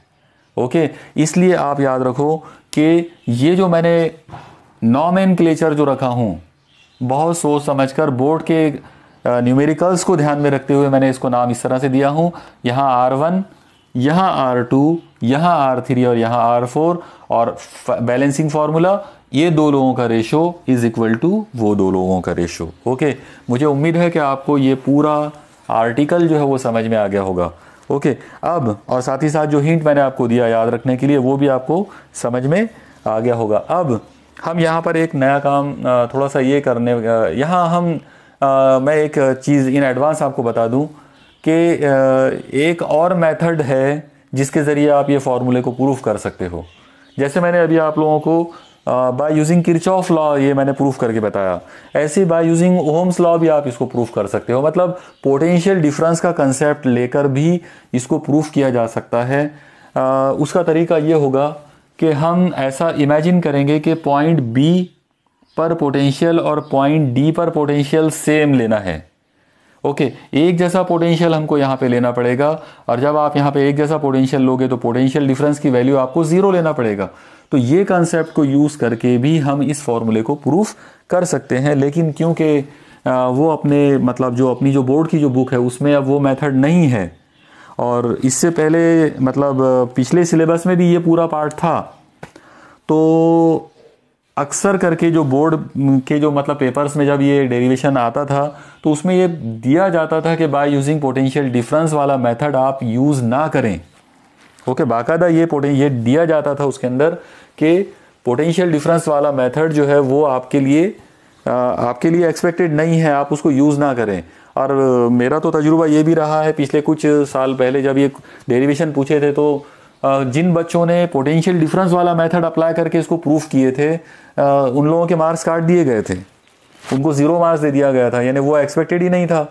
ओके इसलिए आप याद रखो कि ये जो मैंने नॉमेन जो रखा हूँ बहुत सोच समझकर बोर्ड के न्यूमेरिकल्स को ध्यान में रखते हुए मैंने इसको नाम इस तरह से दिया हूँ यहाँ आर वन यहाँ आर टू यहाँ आर थ्री और यहाँ आर फोर और बैलेंसिंग फार्मूला ये दो लोगों का रेशो इज़ इक्वल टू वो दो लोगों का रेशो ओके मुझे उम्मीद है कि आपको ये पूरा आर्टिकल जो है वो समझ में आ गया होगा ओके अब और साथ ही साथ जो हिंट मैंने आपको दिया याद रखने के लिए वो भी आपको समझ में आ गया होगा अब हम यहाँ पर एक नया काम थोड़ा सा ये करने यहाँ हम मैं एक चीज़ इन एडवांस आपको बता दूँ कि एक और मेथड है जिसके ज़रिए आप ये फार्मूले को प्रूफ कर सकते हो जैसे मैंने अभी आप लोगों को बाय यूजिंग किरचॉफ लॉ ये मैंने प्रूफ करके बताया ऐसे बाय यूजिंग ओम्स लॉ भी आप इसको प्रूफ कर सकते हो मतलब पोटेंशियल डिफरेंस का कंसेप्ट लेकर भी इसको प्रूफ किया जा सकता है आ, uh, उसका तरीका ये होगा कि हम ऐसा इमेजिन करेंगे कि पॉइंट बी पर पोटेंशियल और पॉइंट डी पर पोटेंशियल सेम लेना है ओके okay, एक जैसा पोटेंशियल हमको यहाँ पे लेना पड़ेगा और जब आप यहाँ पे एक जैसा पोटेंशियल लोगे तो पोटेंशियल डिफरेंस की वैल्यू आपको ज़ीरो लेना पड़ेगा तो ये कॉन्सेप्ट को यूज़ करके भी हम इस फॉर्मूले को प्रूफ कर सकते हैं लेकिन क्योंकि वो अपने मतलब जो अपनी जो बोर्ड की जो बुक है उसमें अब वो मेथड नहीं है और इससे पहले मतलब पिछले सिलेबस में भी ये पूरा पार्ट था तो अक्सर करके जो बोर्ड के जो मतलब पेपर्स में जब ये डेरिवेशन आता था तो उसमें ये दिया जाता था कि बाय यूजिंग पोटेंशियल डिफरेंस वाला मेथड आप यूज़ ना करें ओके बाकायदा ये पोटें ये दिया जाता था उसके अंदर कि पोटेंशियल डिफरेंस वाला मेथड जो है वो आपके लिए आपके लिए एक्सपेक्टेड नहीं है आप उसको यूज़ ना करें और मेरा तो तजुर्बा ये भी रहा है पिछले कुछ साल पहले जब ये डेरिवेशन पूछे थे तो जिन बच्चों ने पोटेंशियल डिफरेंस वाला मेथड अप्लाई करके इसको प्रूफ किए थे उन लोगों के मार्क्स काट दिए गए थे उनको ज़ीरो मार्क्स दे दिया गया था यानी वो एक्सपेक्टेड ही नहीं था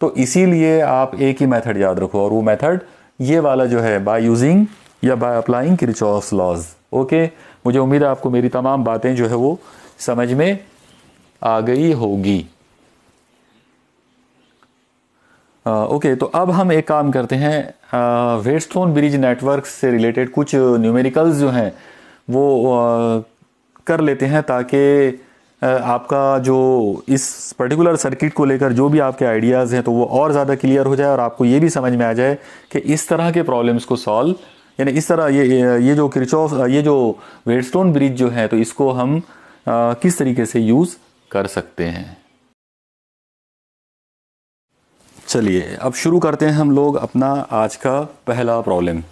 तो इसीलिए आप एक ही मेथड याद रखो और वो मेथड ये वाला जो है बाय यूजिंग या by applying Kirchhoff laws okay मुझे उम्मीद है आपको मेरी तमाम बातें जो है वो समझ में आ गई होगी ओके तो अब हम एक काम करते हैं वेस्टोन ब्रिज नेटवर्क से रिलेटेड कुछ न्यूमेरिकल्स जो हैं वो आ, कर लेते हैं ताकि आपका जो इस पर्टिकुलर सर्किट को लेकर जो भी आपके आइडियाज़ हैं तो वो और ज़्यादा क्लियर हो जाए और आपको ये भी समझ में आ जाए कि इस तरह के प्रॉब्लम्स को सॉल्व यानी इस तरह ये ये जो क्रिचॉफ ये जो वेडस्टोन ब्रिज जो है तो इसको हम आ, किस तरीके से यूज़ कर सकते हैं चलिए अब शुरू करते हैं हम लोग अपना आज का पहला प्रॉब्लम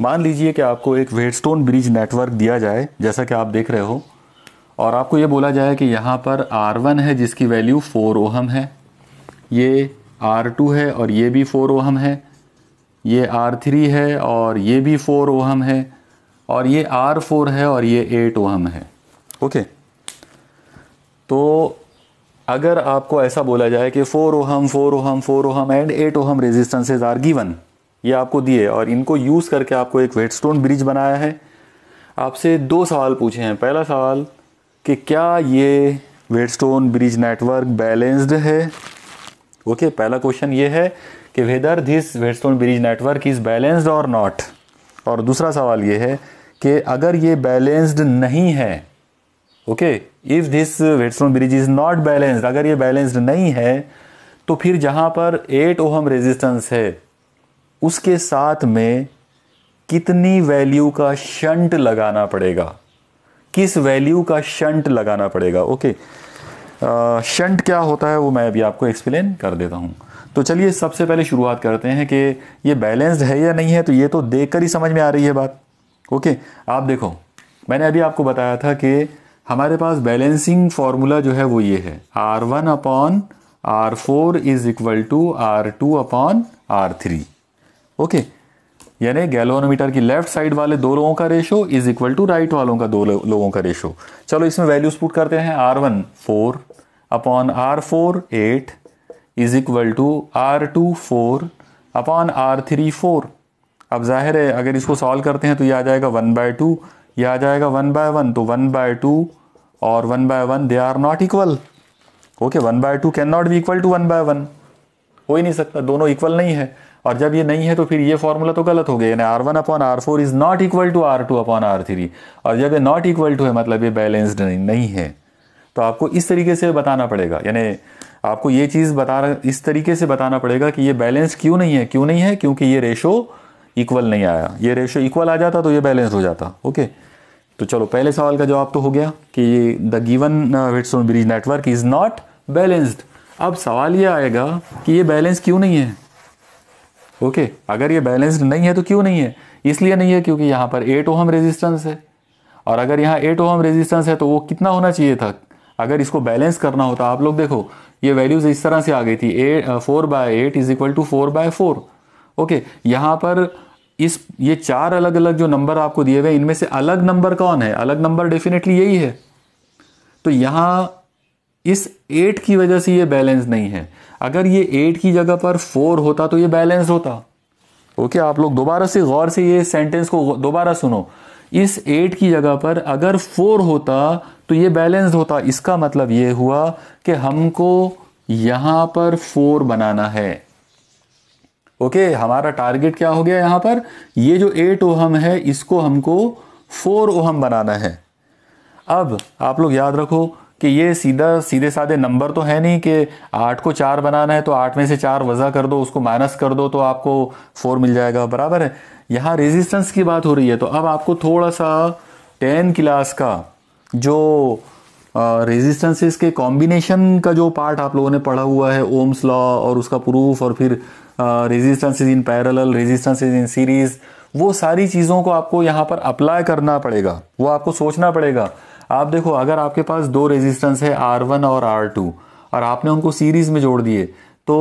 मान लीजिए कि आपको एक वेडस्टोन ब्रिज नेटवर्क दिया जाए जैसा कि आप देख रहे हो और आपको ये बोला जाए कि यहाँ पर R1 है जिसकी वैल्यू 4 ओहम है ये R2 है और ये भी 4 ओहम है ये R3 है और ये भी 4 ओहम है और ये R4 है और ये 8 ओहम है ओके तो अगर आपको ऐसा बोला जाए कि 4 ohm 4 ohm 4 ohm and 8 ohm resistances are given ये आपको दिए और इनको यूज़ करके आपको एक वेटस्टोन ब्रिज बनाया है आपसे दो सवाल पूछे हैं पहला सवाल कि क्या ये वेडस्टोन ब्रिज नेटवर्क बैलेंस्ड है ओके okay, पहला क्वेश्चन ये है कि whether this Wheatstone bridge network is balanced और नॉट और दूसरा सवाल ये है कि अगर ये बैलेंस्ड नहीं है okay if this Wheatstone bridge is not balanced अगर ये बैलेंस्ड नहीं है तो फिर जहाँ पर एट ओहम रेजिस्टेंस है उसके साथ में कितनी वैल्यू का शंट लगाना पड़ेगा किस वैल्यू का शंट लगाना पड़ेगा ओके शंट क्या होता है वो मैं अभी आपको एक्सप्लेन कर देता हूँ तो चलिए सबसे पहले शुरुआत करते हैं कि ये बैलेंस्ड है या नहीं है तो ये तो देख कर ही समझ में आ रही है बात ओके आप देखो मैंने अभी आपको बताया था कि हमारे पास बैलेंसिंग फार्मूला जो है वो ये है R one upon R four is equal to R two upon R three okay यानी गैलोनोमीटर की लेफ्ट साइड वाले दो लोगों का ratio is equal to right वालों का दो लोगों का रेशो चलो इसमें वैल्यूज पुट करते हैं R one four upon R four eight is equal to R two four upon R three four अब जाहिर है अगर इसको सॉल्व करते हैं तो यह आ जाएगा वन बाय टू यह आ जाएगा वन बाय वन तो वन बाय टू और one by one they are not equal okay one by two can not be equal to one by one हो ही नहीं सकता दोनों इक्वल नहीं है और जब ये नहीं है तो फिर ये फॉर्मूला तो गलत हो गया यानी R one upon R four is not equal to R two upon R three और जब ये नॉट इक्वल टू है मतलब ये बैलेंस्ड नहीं, नहीं है तो आपको इस तरीके से बताना पड़ेगा यानी आपको ये चीज़ बता इस तरीके से बताना पड़ेगा कि ये बैलेंस क्यों नहीं है क्यों नहीं है क्योंकि ये रेशो इक्वल नहीं आया ये रेशो इक्वल आ जाता तो ये बैलेंस हो जाता ओके तो चलो पहले सवाल का जवाब तो हो गया कि the given Wheatstone bridge network is not balanced अब सवाल ये आएगा कि ये बैलेंस क्यों नहीं है ओके अगर ये बैलेंस्ड नहीं है तो क्यों नहीं है इसलिए नहीं है क्योंकि यहाँ पर एट ओहम रेजिस्टेंस है और अगर यहाँ एट ओहम रेजिस्टेंस है तो वो कितना होना चाहिए था अगर इसको बैलेंस करना होता आप लोग देखो ये वैल्यूज इस तरह से आ गई थी a four by eight is equal to four by four okay यहाँ पर इस ये चार अलग अलग जो नंबर आपको दिए हुए इनमें से अलग नंबर कौन है अलग नंबर डेफिनेटली यही है तो यहाँ इस एट की वजह से ये बैलेंस नहीं है अगर ये एट की जगह पर फोर होता तो ये बैलेंस होता ओके आप लोग दोबारा से गौर से ये सेंटेंस को दोबारा सुनो इस एट की जगह पर अगर फोर होता तो ये बैलेंस होता इसका मतलब ये हुआ कि हमको यहां पर फोर बनाना है ओके हमारा टारगेट क्या हो गया यहां पर ये जो एट ओहम है इसको हमको फोर ओहम बनाना है अब आप लोग याद रखो कि ये सीधा सीधे साधे नंबर तो है नहीं कि आठ को चार बनाना है तो आठ में से चार वजह कर दो उसको माइनस कर दो तो आपको फोर मिल जाएगा बराबर है यहाँ रेजिस्टेंस की बात हो रही है तो अब आपको थोड़ा सा टेन क्लास का जो रेजिस्टेंसेस के कॉम्बिनेशन का जो पार्ट आप लोगों ने पढ़ा हुआ है ओम्स लॉ और उसका प्रूफ और फिर resistances in parallel resistances in series वो सारी चीज़ों को आपको यहाँ पर अप्लाई करना पड़ेगा वो आपको सोचना पड़ेगा आप देखो अगर आपके पास दो रेजिस्टेंस है आर वन और आर टू और आपने उनको सीरीज में जोड़ दिए तो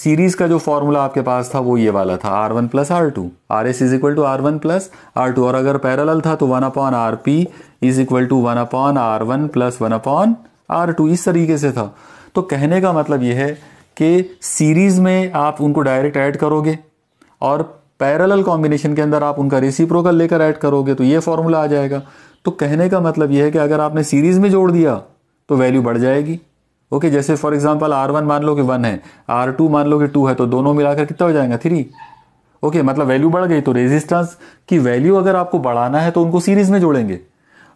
सीरीज का जो फॉर्मूला आपके पास था वो ये वाला था R one plus R two R S is equal to R one plus R two और अगर पैरल था तो one upon R P is equal to one upon R one plus one upon R two इस तरीके से था तो कहने का मतलब यह है कि सीरीज में आप उनको डायरेक्ट ऐड करोगे और पैरेलल कॉम्बिनेशन के अंदर आप उनका रेसिप्रोकल लेकर ऐड करोगे तो ये फॉर्मूला आ जाएगा तो कहने का मतलब यह है कि अगर आपने सीरीज़ में जोड़ दिया तो वैल्यू बढ़ जाएगी ओके जैसे फॉर एग्जांपल आर वन मान लो कि वन है आर टू मान लो कि टू है तो दोनों मिलाकर कितना हो जाएगा थ्री ओके मतलब वैल्यू बढ़ गई तो रेजिस्टेंस की वैल्यू अगर आपको बढ़ाना है तो उनको सीरीज़ में जोड़ेंगे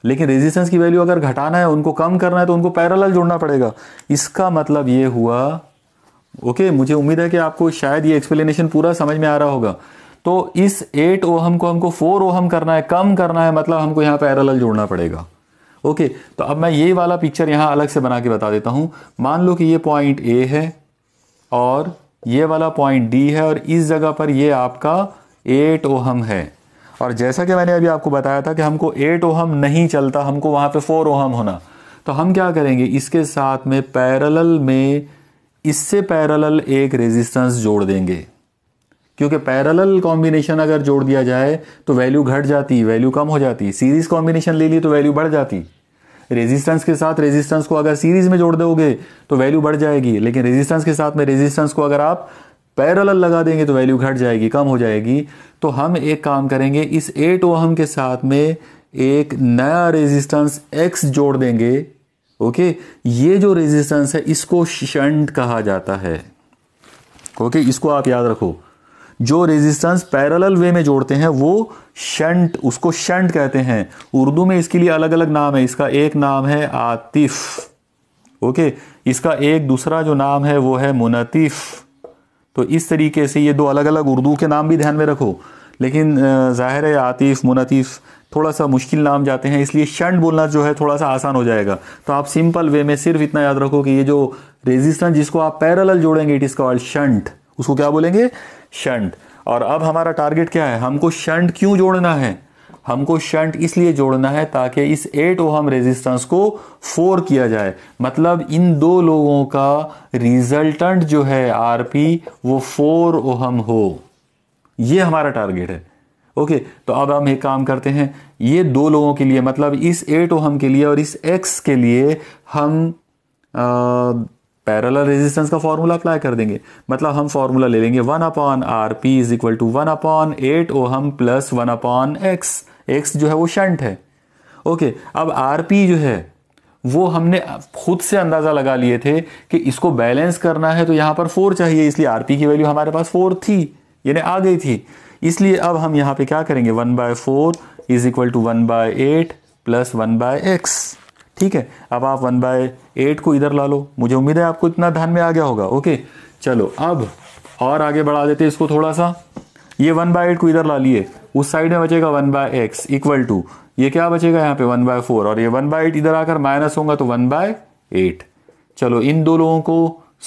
लेकिन रेजिस्टेंस की वैल्यू अगर घटाना है उनको कम करना है तो उनको पैरल जोड़ना पड़ेगा इसका मतलब ये हुआ ओके मुझे उम्मीद है कि आपको शायद ये एक्सप्लेनेशन पूरा समझ में आ रहा होगा तो इस एट ओहम को हमको फोर ओहम करना है कम करना है मतलब हमको यहाँ पैरल जोड़ना पड़ेगा ओके तो अब मैं ये वाला पिक्चर यहाँ अलग से बना के बता देता हूँ मान लो कि ये पॉइंट ए है और ये वाला पॉइंट डी है और इस जगह पर ये आपका एट ओहम है और जैसा कि मैंने अभी आपको बताया था कि हमको एट ओहम नहीं चलता हमको वहाँ पे फोर ओहम होना तो हम क्या करेंगे इसके साथ में पैरल में इससे पैरल एक रेजिस्टेंस जोड़ देंगे क्योंकि पैरेलल कॉम्बिनेशन अगर जोड़ दिया जाए तो वैल्यू घट जाती वैल्यू कम हो जाती सीरीज कॉम्बिनेशन ले ली तो वैल्यू बढ़ जाती रेजिस्टेंस के साथ रेजिस्टेंस को अगर सीरीज में जोड़ दोगे तो वैल्यू बढ़ जाएगी लेकिन रेजिस्टेंस के साथ में रेजिस्टेंस को अगर आप पैरेलल लगा देंगे तो वैल्यू घट जाएगी कम हो जाएगी तो हम एक काम करेंगे इस एट ओहम के साथ में एक नया रेजिस्टेंस एक्स जोड़ देंगे ओके ये जो रेजिस्टेंस है इसको शंट कहा जाता है ओके इसको आप याद रखो जो रेजिस्टेंस पैरेलल वे में जोड़ते हैं वो शंट उसको शंट कहते हैं उर्दू में इसके लिए अलग अलग नाम है इसका एक नाम है आतिफ ओके इसका एक दूसरा जो नाम है वो है मुनतिफ तो इस तरीके से ये दो अलग अलग उर्दू के नाम भी ध्यान में रखो लेकिन ज़ाहिर है आतिफ मुनतिफ थोड़ा सा मुश्किल नाम जाते हैं इसलिए शंट बोलना जो है थोड़ा सा आसान हो जाएगा तो आप सिंपल वे में सिर्फ इतना याद रखो कि ये जो रेजिस्टेंस जिसको आप पैरेलल जोड़ेंगे इट इज़ कॉल्ड शंट उसको क्या बोलेंगे शंट और अब हमारा टारगेट क्या है हमको शंट क्यों जोड़ना है हमको शंट इसलिए जोड़ना है ताकि इस एट ओहम रेजिस्टेंस को फोर किया जाए मतलब इन दो लोगों का रिजल्टेंट जो है आरपी वो फोर ओहम हो ये हमारा टारगेट है ओके तो अब हम एक काम करते हैं ये दो लोगों के लिए मतलब इस एट ओहम के लिए और इस एक्स के लिए हम आ, पैरल रेजिस्टेंस का फॉर्मूला अप्लाई कर देंगे मतलब हम फॉर्मूला ले लेंगे one upon R P is equal to one upon eight ohm plus one upon X X जो है वो शंट है ओके अब आर पी जो है वो हमने खुद से अंदाज़ा लगा लिए थे कि इसको बैलेंस करना है तो यहां पर फोर चाहिए इसलिए आर पी की वैल्यू हमारे पास फोर थी यानी आ गई थी इसलिए अब हम यहां पे क्या करेंगे one by four is equal to one by eight plus one by X ठीक है अब आप वन बाय एट को इधर ला लो मुझे उम्मीद है आपको इतना ध्यान में आ गया होगा ओके चलो अब और आगे बढ़ा देते इसको थोड़ा सा ये वन बाय एट को इधर ला लिए उस साइड में बचेगा one by X equal to ये क्या बचेगा यहाँ पे वन बाय फोर और ये वन बाय एट इधर आकर माइनस होगा तो वन बाय एट चलो इन दो लोगों को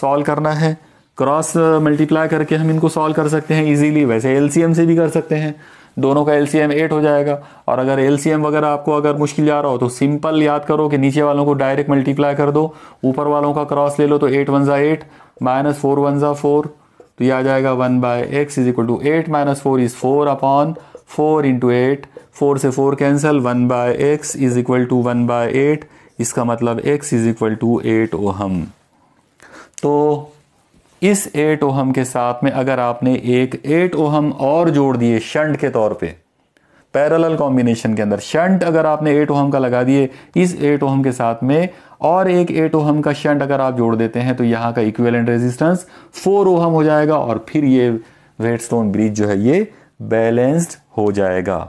सॉल्व करना है क्रॉस मल्टीप्लाई uh, करके हम इनको सॉल्व कर सकते हैं इजीली वैसे एलसीएम से भी कर सकते हैं दोनों का एलसीएम एट हो जाएगा और अगर एलसीएम वगैरह आपको अगर मुश्किल जा रहा हो तो सिंपल याद करो कि नीचे वालों को डायरेक्ट मल्टीप्लाई कर दो ऊपर वालों का क्रॉस ले लो तो एट वन ज़ा एट माइनस फोर वन ज़ा फोर तो ये आ जाएगा one by X is equal to eight minus four is four upon four into eight four से four cancel one by X is equal to one by eight इसका मतलब X is equal to eight ohm तो इस एट ओहम के साथ में अगर आपने एक एट ओहम और जोड़ दिए शंट के तौर पे पैरेलल कॉम्बिनेशन के अंदर शंट अगर आपने एट ओहम का लगा दिए इस एट ओहम के साथ में और एक एट ओहम का शंट अगर आप जोड़ देते हैं तो यहां का इक्विवेलेंट रेजिस्टेंस फोर ओहम हो जाएगा और फिर ये वेटस्टोन ब्रिज जो है ये बैलेंस्ड हो जाएगा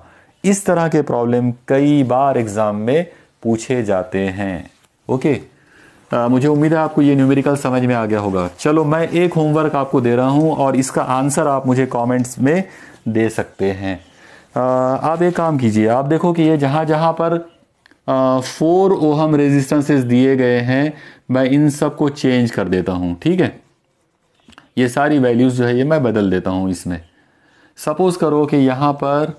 इस तरह के प्रॉब्लम कई बार एग्जाम में पूछे जाते हैं ओके आ, मुझे उम्मीद है आपको ये न्यूमेरिकल समझ में आ गया होगा चलो मैं एक होमवर्क आपको दे रहा हूँ और इसका आंसर आप मुझे कमेंट्स में दे सकते हैं आ, आप एक काम कीजिए आप देखो कि ये जहाँ जहाँ पर फोर ओहम रेजिस्टेंसेस दिए गए हैं मैं इन सब को चेंज कर देता हूँ ठीक है ये सारी वैल्यूज़ जो है ये मैं बदल देता हूँ इसमें सपोज़ करो कि यहाँ पर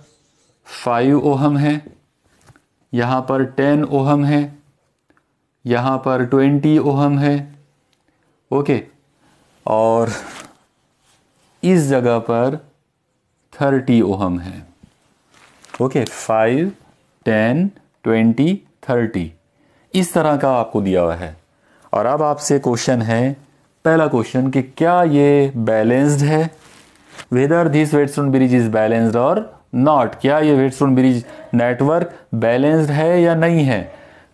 फाइव ओहम है यहाँ पर टेन ओहम है यहाँ पर ट्वेंटी ओहम है ओके और इस जगह पर थर्टी ओहम है okay five ten twenty thirty इस तरह का आपको दिया हुआ है और अब आपसे क्वेश्चन है पहला क्वेश्चन कि क्या ये बैलेंस्ड है whether this Wheatstone bridge is balanced और नॉट क्या ये वेटस्टोन ब्रिज नेटवर्क बैलेंस्ड है या नहीं है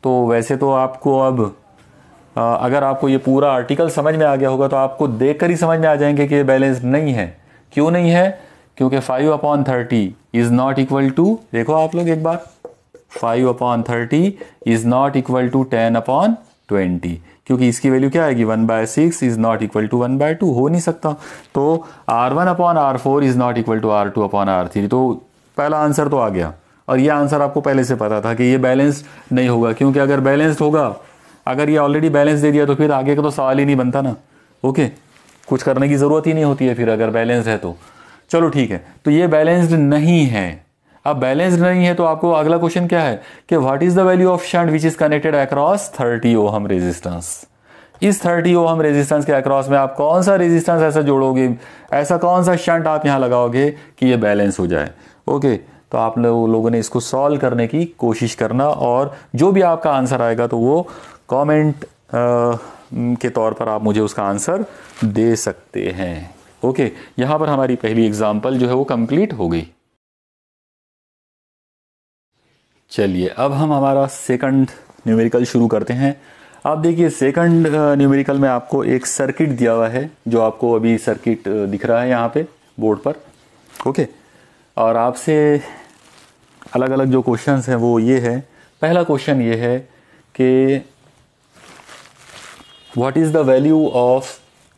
तो वैसे तो आपको अब अगर आपको ये पूरा आर्टिकल समझ में आ गया होगा तो आपको देख कर ही समझ में आ जाएंगे कि ये बैलेंस नहीं है क्यों नहीं है क्योंकि five upon thirty is not equal to देखो आप लोग एक बार five upon thirty is not equal to ten upon twenty क्योंकि इसकी वैल्यू क्या आएगी one by six is not equal to one by two हो नहीं सकता तो R one upon R four is not equal to R two upon R three तो पहला आंसर तो आ गया और ये आंसर आपको पहले से पता था कि ये बैलेंस नहीं होगा क्योंकि अगर बैलेंस्ड होगा अगर ये ऑलरेडी बैलेंस दे दिया तो फिर आगे का तो सवाल ही नहीं बनता ना ओके कुछ करने की ज़रूरत ही नहीं होती है फिर अगर बैलेंस है तो चलो ठीक है तो ये बैलेंस्ड नहीं है अब बैलेंस्ड नहीं है तो आपको अगला क्वेश्चन क्या है कि what is the value of shunt which is connected across thirty ohm resistance इस थर्टी ओ हम रेजिस्टेंस के अक्रॉस में आप कौन सा रेजिस्टेंस ऐसा जोड़ोगे ऐसा कौन सा शंट आप यहां लगाओगे कि ये बैलेंस हो जाए ओके okay. तो आप लो, लोगों ने इसको सॉल्व करने की कोशिश करना और जो भी आपका आंसर आएगा तो वो कमेंट के तौर पर आप मुझे उसका आंसर दे सकते हैं ओके यहाँ पर हमारी पहली एग्ज़ाम्पल जो है वो कंप्लीट हो गई चलिए अब हम हमारा सेकंड न्यूमेरिकल शुरू करते हैं आप देखिए सेकंड न्यूमेरिकल में आपको एक सर्किट दिया हुआ है जो आपको अभी सर्किट दिख रहा है यहाँ पे बोर्ड पर ओके और आपसे अलग अलग जो क्वेश्चंस हैं वो ये है पहला क्वेश्चन ये है कि what is the value of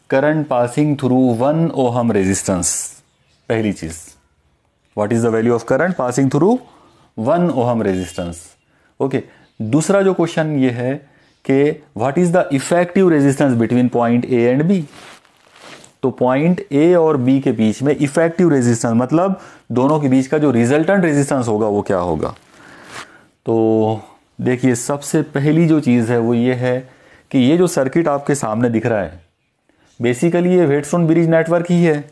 current passing through one ohm resistance पहली चीज़ what is the value of current passing through one ohm resistance okay दूसरा जो क्वेश्चन ये है कि what is the effective resistance between point A and B तो पॉइंट ए और बी के बीच में इफेक्टिव रेजिस्टेंस मतलब दोनों के बीच का जो रिजल्टेंट रेजिस्टेंस होगा वो क्या होगा तो देखिए सबसे पहली जो चीज़ है वो ये है कि ये जो सर्किट आपके सामने दिख रहा है बेसिकली ये वेटसोन ब्रिज नेटवर्क ही है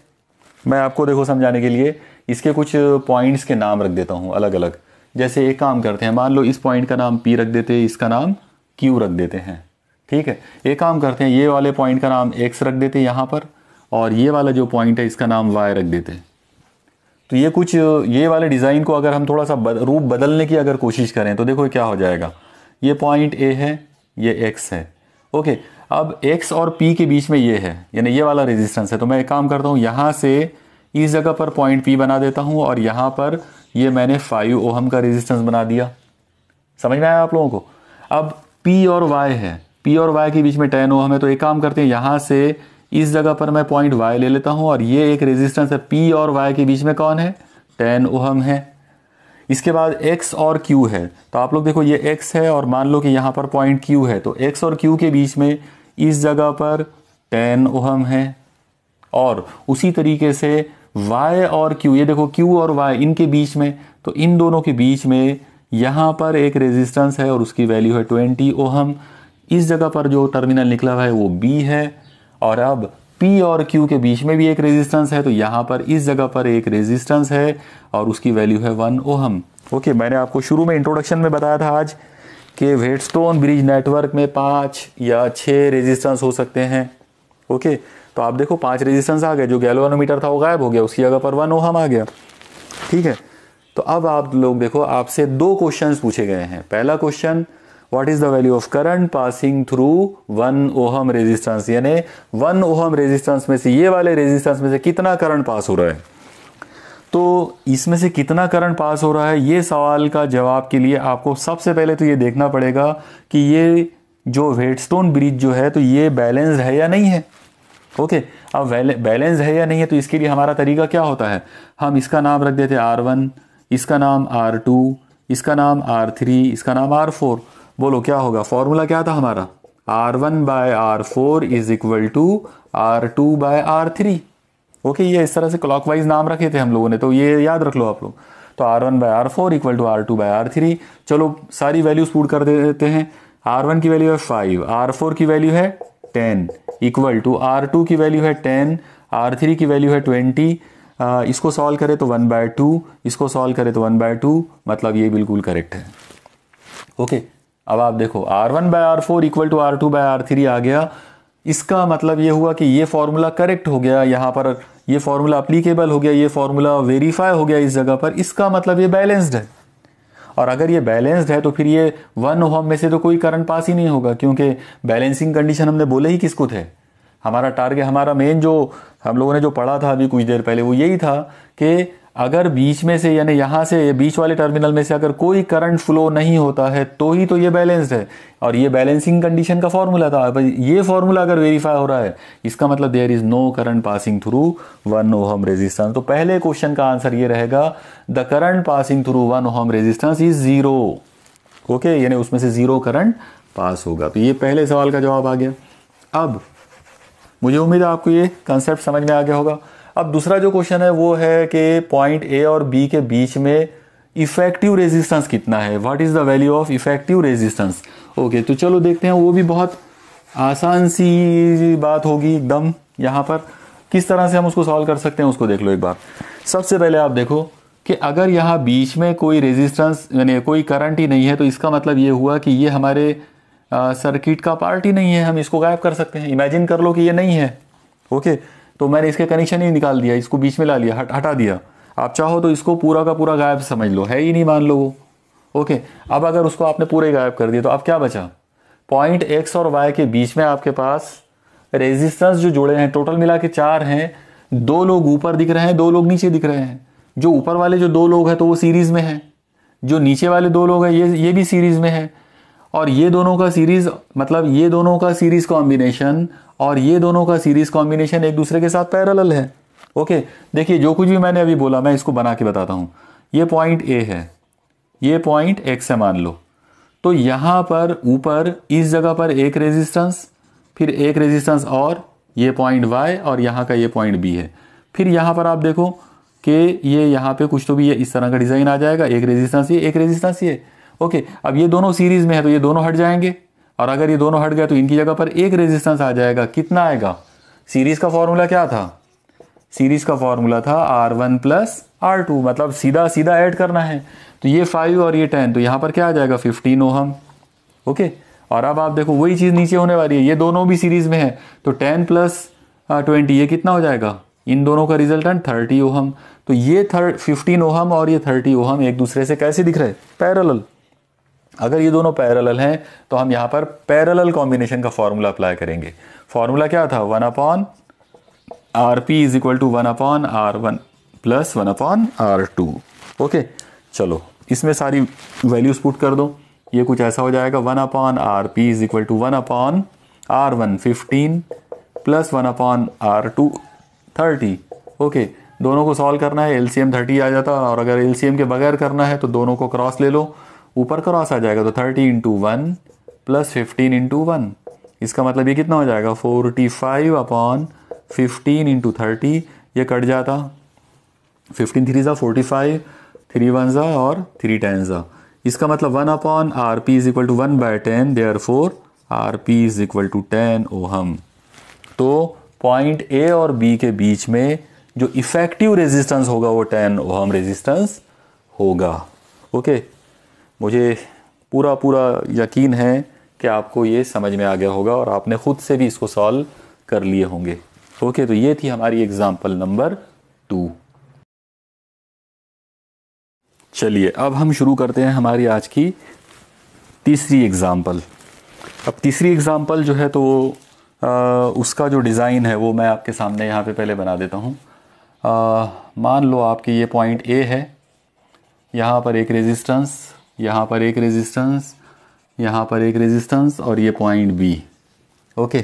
मैं आपको देखो समझाने के लिए इसके कुछ पॉइंट्स के नाम रख देता हूँ अलग अलग जैसे एक काम करते हैं मान लो इस पॉइंट का नाम पी रख देते हैं इसका नाम क्यू रख देते हैं ठीक है एक काम करते हैं ये वाले पॉइंट का नाम एक्स रख देते हैं यहाँ पर और ये वाला जो पॉइंट है इसका नाम वाई रख देते हैं तो ये कुछ ये वाले डिज़ाइन को अगर हम थोड़ा सा बद, रूप बदलने की अगर कोशिश करें तो देखो क्या हो जाएगा ये पॉइंट ए है ये एक्स है ओके अब एक्स और पी के बीच में ये है यानी ये वाला रेजिस्टेंस है तो मैं एक काम करता हूँ यहाँ से इस जगह पर पॉइंट पी बना देता हूँ और यहाँ पर ये मैंने फाइव ओहम का रेजिस्टेंस बना दिया समझ में आया आप लोगों को अब पी और वाई है पी और वाई के बीच में टेन ओहम है तो एक काम करते हैं यहाँ से इस जगह पर मैं पॉइंट वाई ले लेता हूं और ये एक रेजिस्टेंस है पी और वाई के बीच में कौन है टेन ओहम है इसके बाद एक्स और क्यू है तो आप लोग देखो ये एक्स है और मान लो कि यहां पर पॉइंट क्यू है तो एक्स और क्यू के बीच में इस जगह पर टेन ओहम है और उसी तरीके से y और q ये देखो q और y इनके बीच में तो इन दोनों के बीच में यहां पर एक रेजिस्टेंस है और उसकी वैल्यू है 20 ओहम इस जगह पर जो टर्मिनल निकला हुआ है वो b है और अब P और Q के बीच में भी एक रेजिस्टेंस है तो यहाँ पर इस जगह पर एक रेजिस्टेंस है और उसकी वैल्यू है वन ओहम ओके मैंने आपको शुरू में इंट्रोडक्शन में बताया था आज कि वेटस्टोन ब्रिज नेटवर्क में पाँच या छः रेजिस्टेंस हो सकते हैं ओके तो आप देखो पाँच रेजिस्टेंस आ गए जो गैलोनोमीटर था वो गायब हो गया उसकी जगह पर वन ओहम आ गया ठीक है तो अब आप लोग देखो आपसे दो क्वेश्चन पूछे गए हैं पहला question what is the value of current passing through one ohm resistance यानी वन ओहम रेजिस्टेंस में से ये वाले रेजिस्टेंस में से कितना करंट पास हो रहा है तो इसमें से कितना करंट पास हो रहा है ये सवाल का जवाब के लिए आपको सबसे पहले तो ये देखना पड़ेगा कि ये जो वेटस्टोन ब्रिज जो है तो ये बैलेंस है या नहीं है ओके अब बैलेंस है या नहीं है तो इसके लिए हमारा तरीका क्या होता है हम इसका नाम रख देते आर वन इसका नाम आर टू इसका नाम आर थ्री इसका नाम आर फोर बोलो क्या होगा फॉर्मूला क्या था हमारा R one by R four is equal to R two by R three okay ये इस तरह से क्लॉकवाइज नाम रखे थे हम लोगों ने तो ये याद रख लो आप लोग तो R one by R four equal to R two by R three चलो सारी वैल्यूज पूर्ण कर देते हैं आर वन की वैल्यू है फाइव आर फोर की वैल्यू है ten equal to R two की वैल्यू है टेन आर थ्री की वैल्यू है ट्वेंटी इसको सॉल्व करें तो वन बाय टू इसको सॉल्व करें तो वन बाय टू मतलब ये बिल्कुल करेक्ट है ओके okay. अब आप देखो R one by R four equal to R two by R three आ गया इसका मतलब ये हुआ कि ये फार्मूला करेक्ट हो गया यहाँ पर ये फार्मूला अप्लीकेबल हो गया ये फार्मूला वेरीफाई हो गया इस जगह पर इसका मतलब ये बैलेंस्ड है और अगर ये बैलेंस्ड है तो फिर ये वन ओहम में से तो कोई करंट पास ही नहीं होगा क्योंकि बैलेंसिंग कंडीशन हमने बोले ही किसको थे हमारा टारगेट हमारा मेन जो हम लोगों ने जो पढ़ा था अभी कुछ देर पहले वो यही था कि अगर बीच में से यानी यहाँ से बीच वाले टर्मिनल में से अगर कोई करंट फ्लो नहीं होता है तो ही तो ये बैलेंस्ड है और ये बैलेंसिंग कंडीशन का फॉर्मूला था भाई ये फॉर्मूला अगर वेरीफाई हो रहा है इसका मतलब there is no current passing through one ohm resistance तो पहले क्वेश्चन का आंसर ये रहेगा the current passing through one ohm resistance is zero okay यानी उसमें से जीरो करंट पास होगा तो ये पहले सवाल का जवाब आ गया अब मुझे उम्मीद है आपको ये कंसेप्ट समझ में आ गया होगा अब दूसरा जो क्वेश्चन है वो है कि पॉइंट ए और बी के बीच में इफेक्टिव रेजिस्टेंस कितना है what is the value of effective resistance okay तो चलो देखते हैं वो भी बहुत आसान सी बात होगी एकदम यहां पर किस तरह से हम उसको सॉल्व कर सकते हैं उसको देख लो एक बार सबसे पहले आप देखो कि अगर यहां बीच में कोई रेजिस्टेंस यानी कोई करंट ही नहीं है तो इसका मतलब ये हुआ कि ये हमारे सर्किट का पार्ट ही नहीं है हम इसको गायब कर सकते हैं इमेजिन कर लो कि ये नहीं है ओके okay? तो मैंने इसके कनेक्शन ही निकाल दिया इसको बीच में ला लिया हट हटा दिया आप चाहो तो इसको पूरा का पूरा गायब समझ लो है ही नहीं मान लो वो ओके अब अगर उसको आपने पूरे गायब कर दिया तो अब क्या बचा पॉइंट एक्स और वाई के बीच में आपके पास रेजिस्टेंस जो जुड़े हैं टोटल मिला के चार हैं दो लोग ऊपर दिख रहे हैं दो लोग नीचे दिख रहे हैं जो ऊपर वाले जो दो लोग हैं तो वो सीरीज़ में हैं जो नीचे वाले दो लोग हैं ये ये भी सीरीज़ में है और ये दोनों का सीरीज़ मतलब ये दोनों का सीरीज़ कॉम्बिनेशन और ये दोनों का सीरीज़ कॉम्बिनेशन एक दूसरे के साथ पैरल है ओके देखिए जो कुछ भी मैंने अभी बोला मैं इसको बना के बताता हूँ ये पॉइंट ए है ये पॉइंट एक्स है मान लो तो यहाँ पर ऊपर इस जगह पर एक रेजिस्टेंस फिर एक रेजिस्टेंस और ये पॉइंट वाई और यहाँ का ये पॉइंट बी है फिर यहाँ पर आप देखो कि ये यहाँ पे कुछ तो भी ये इस तरह का डिज़ाइन आ जाएगा एक रेजिस्टेंस ये एक रेजिस्टेंस ये ओके अब ये दोनों सीरीज में है तो ये दोनों हट जाएंगे और अगर ये दोनों हट गए तो इनकी जगह पर एक रेजिस्टेंस आ जाएगा कितना आएगा सीरीज का फॉर्मूला क्या था सीरीज का फॉर्मूला था R one plus R two मतलब सीधा सीधा ऐड करना है तो ये फाइव और ये टेन तो यहाँ पर क्या आ जाएगा फिफ्टीन ओहम ओके और अब आप देखो वही चीज़ नीचे होने वाली है ये दोनों भी सीरीज में है तो टेन प्लस ट्वेंटी ये कितना हो जाएगा इन दोनों का रिजल्टेंट थर्टी ओहम तो ये थर्ड फिफ्टीन ओहम और ये थर्टी ओहम एक दूसरे से कैसे दिख रहे पैरल अगर ये दोनों पैरल हैं तो हम यहाँ पर पैरल कॉम्बिनेशन का फॉर्मूला अप्लाई करेंगे फार्मूला क्या था one upon R P is equal to one upon R one plus one upon R two okay चलो इसमें सारी वैल्यूज पुट कर दो ये कुछ ऐसा हो जाएगा one upon R P is equal to one upon R one fifteen plus one upon R two thirty okay दोनों को सॉल्व करना है एल सी एम थर्टी आ जाता और अगर एल सी एम के बगैर करना है तो दोनों को क्रॉस ले लो ऊपर क्रॉस आ जाएगा तो thirty into one plus fifteen into one इसका मतलब ये कितना हो जाएगा forty five upon fifteen into thirty ये कट जाता फिफ्टीन थ्री ज़ा फोर्टी फाइव थ्री वन ज़ा और थ्री टेन ज़ा इसका मतलब one upon R P is equal to one by ten therefore R P is equal to ten ohm तो पॉइंट ए और बी के बीच में जो इफ़ेक्टिव रेजिस्टेंस होगा वो टेन हम रेजिस्टेंस होगा ओके okay? मुझे पूरा पूरा यकीन है कि आपको ये समझ में आ गया होगा और आपने ख़ुद से भी इसको सॉल्व कर लिए होंगे ओके तो ये थी हमारी एग्ज़ाम्पल नंबर टू चलिए अब हम शुरू करते हैं हमारी आज की तीसरी एग्ज़ाम्पल अब तीसरी एग्ज़ाम्पल जो है तो आ, उसका जो डिज़ाइन है वो मैं आपके सामने यहाँ पे पहले बना देता हूँ मान लो आपके ये पॉइंट ए है यहाँ पर एक रेजिस्टेंस यहाँ पर एक रेजिस्टेंस यहाँ पर एक रेजिस्टेंस और ये पॉइंट बी ओके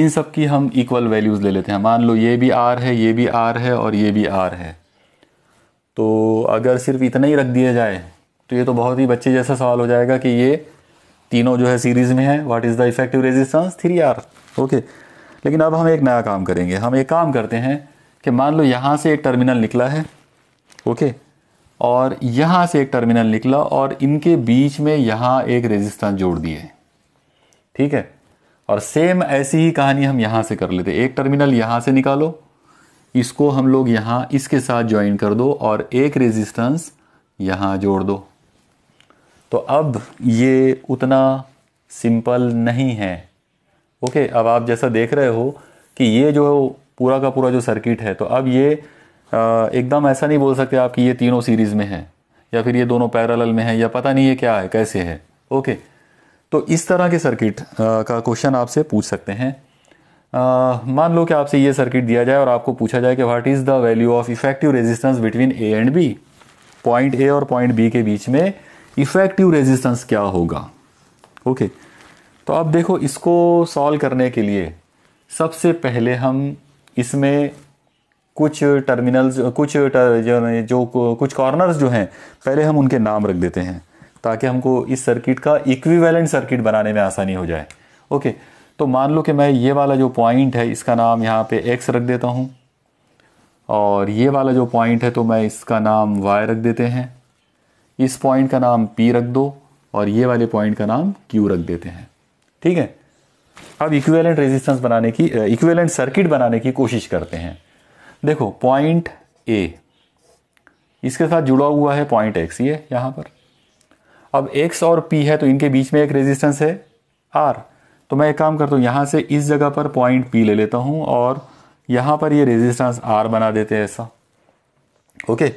इन सब की हम इक्वल वैल्यूज़ ले लेते हैं मान लो ये भी आर है ये भी आर है और ये भी आर है तो अगर सिर्फ इतना ही रख दिया जाए तो ये तो बहुत ही बच्चे जैसा सवाल हो जाएगा कि ये तीनों जो है सीरीज़ में है what is the effective resistance three R okay लेकिन अब हम एक नया काम करेंगे हम एक काम करते हैं कि मान लो यहाँ से एक टर्मिनल निकला है ओके okay? और यहाँ से एक टर्मिनल निकला और इनके बीच में यहाँ एक रेजिस्टेंस जोड़ दिए ठीक है और सेम ऐसी ही कहानी हम यहाँ से कर लेते एक टर्मिनल यहाँ से निकालो इसको हम लोग यहाँ इसके साथ ज्वाइन कर दो और एक रेजिस्टेंस यहाँ जोड़ दो तो अब ये उतना सिंपल नहीं है ओके अब आप जैसा देख रहे हो कि ये जो पूरा का पूरा जो सर्किट है तो अब ये एकदम ऐसा नहीं बोल सकते आप कि ये तीनों सीरीज़ में है या फिर ये दोनों पैरल में है या पता नहीं ये क्या है कैसे है ओके तो इस तरह के सर्किट का क्वेश्चन आपसे पूछ सकते हैं मान लो कि आपसे ये सर्किट दिया जाए और आपको पूछा जाए कि what is the value of effective resistance between A and B point A और पॉइंट बी के बीच में इफेक्टिव रेजिस्टेंस क्या होगा ओके तो अब देखो इसको सॉल्व करने के लिए सबसे पहले हम इसमें कुछ टर्मिनल्स कुछ टर, जो, जो कुछ कॉर्नर्स जो हैं पहले हम उनके नाम रख देते हैं ताकि हमको इस सर्किट का इक्विवेलेंट सर्किट बनाने में आसानी हो जाए ओके तो मान लो कि मैं ये वाला जो पॉइंट है इसका नाम यहाँ पे एक्स रख देता हूँ और ये वाला जो पॉइंट है तो मैं इसका नाम वाई रख देते हैं इस पॉइंट का नाम पी रख दो और ये वाले पॉइंट का नाम क्यू रख देते हैं ठीक है अब इक्विवेलेंट रेजिस्टेंस बनाने की इक्विवेलेंट सर्किट बनाने की कोशिश करते हैं देखो पॉइंट ए इसके साथ जुड़ा हुआ है पॉइंट एक्स ये यहां पर अब एक्स और पी है तो इनके बीच में एक रेजिस्टेंस है आर तो मैं एक काम करता हूँ यहां से इस जगह पर पॉइंट पी ले लेता हूं और यहां पर ये रेजिस्टेंस आर बना देते हैं ऐसा ओके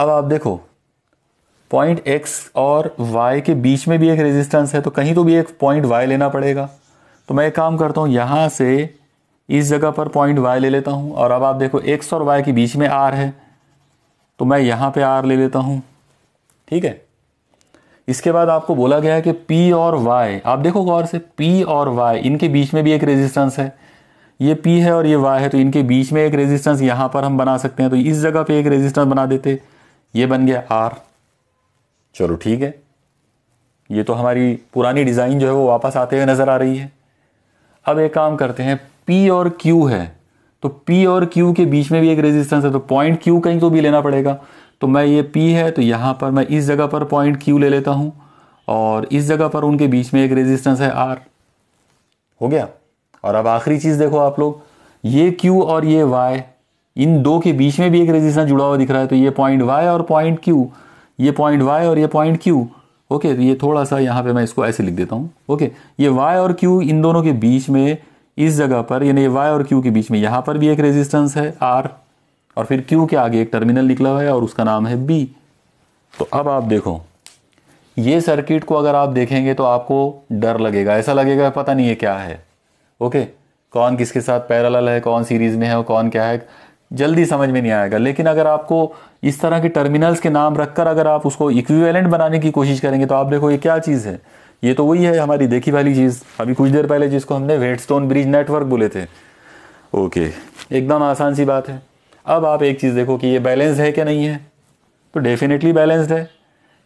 अब आप देखो पॉइंट एक्स और वाई के बीच में भी एक रेजिस्टेंस है तो कहीं तो भी एक पॉइंट वाई लेना पड़ेगा तो मैं एक काम करता हूं यहां से इस जगह पर पॉइंट वाई ले लेता हूँ और अब आप देखो एक्स और वाई के बीच में आर है तो मैं यहाँ पे आर ले लेता हूँ ठीक है इसके बाद आपको बोला गया है कि पी और वाई आप देखो गौर से पी और वाई इनके बीच में भी एक रेजिस्टेंस है ये पी है और ये वाई है तो इनके बीच में एक रेजिस्टेंस यहाँ पर हम बना सकते हैं तो इस जगह पे एक रेजिस्टेंस बना देते ये बन गया आर चलो ठीक है ये तो हमारी पुरानी डिज़ाइन जो है वो वापस आते हुए नज़र आ रही है अब एक काम करते हैं पी और क्यू है तो पी और क्यू के बीच में भी एक रेजिस्टेंस है तो पॉइंट क्यू कहीं तो भी लेना पड़ेगा तो मैं ये पी है तो यहाँ पर मैं इस जगह पर पॉइंट क्यू ले लेता हूँ और इस जगह पर उनके बीच में एक रेजिस्टेंस है आर हो गया और अब आखिरी चीज़ देखो आप लोग ये क्यू और ये वाई इन दो के बीच में भी एक रेजिस्टेंस जुड़ा हुआ दिख रहा है तो ये पॉइंट वाई और पॉइंट क्यू ये पॉइंट वाई और ये पॉइंट क्यू ओके तो ये थोड़ा सा यहाँ पे मैं इसको ऐसे लिख देता हूँ ओके ये वाई और क्यू इन दोनों के बीच में इस जगह पर यानी वाई और क्यू के बीच में यहां पर भी एक रेजिस्टेंस है आर और फिर क्यू के आगे एक टर्मिनल निकला हुआ है और उसका नाम है बी तो अब आप देखो ये सर्किट को अगर आप देखेंगे तो आपको डर लगेगा ऐसा लगेगा पता नहीं है क्या है ओके कौन किसके साथ पैरल है कौन सीरीज में है और कौन क्या है जल्दी समझ में नहीं आएगा लेकिन अगर आपको इस तरह के टर्मिनल्स के नाम रखकर अगर आप उसको इक्विवेलेंट बनाने की कोशिश करेंगे तो आप देखो ये क्या चीज़ है ये तो वही है हमारी देखी वाली चीज़ अभी कुछ देर पहले जिसको हमने वेटस्टोन ब्रिज नेटवर्क बोले थे ओके एकदम आसान सी बात है अब आप एक चीज़ देखो कि ये बैलेंस है क्या नहीं है तो डेफिनेटली बैलेंस्ड है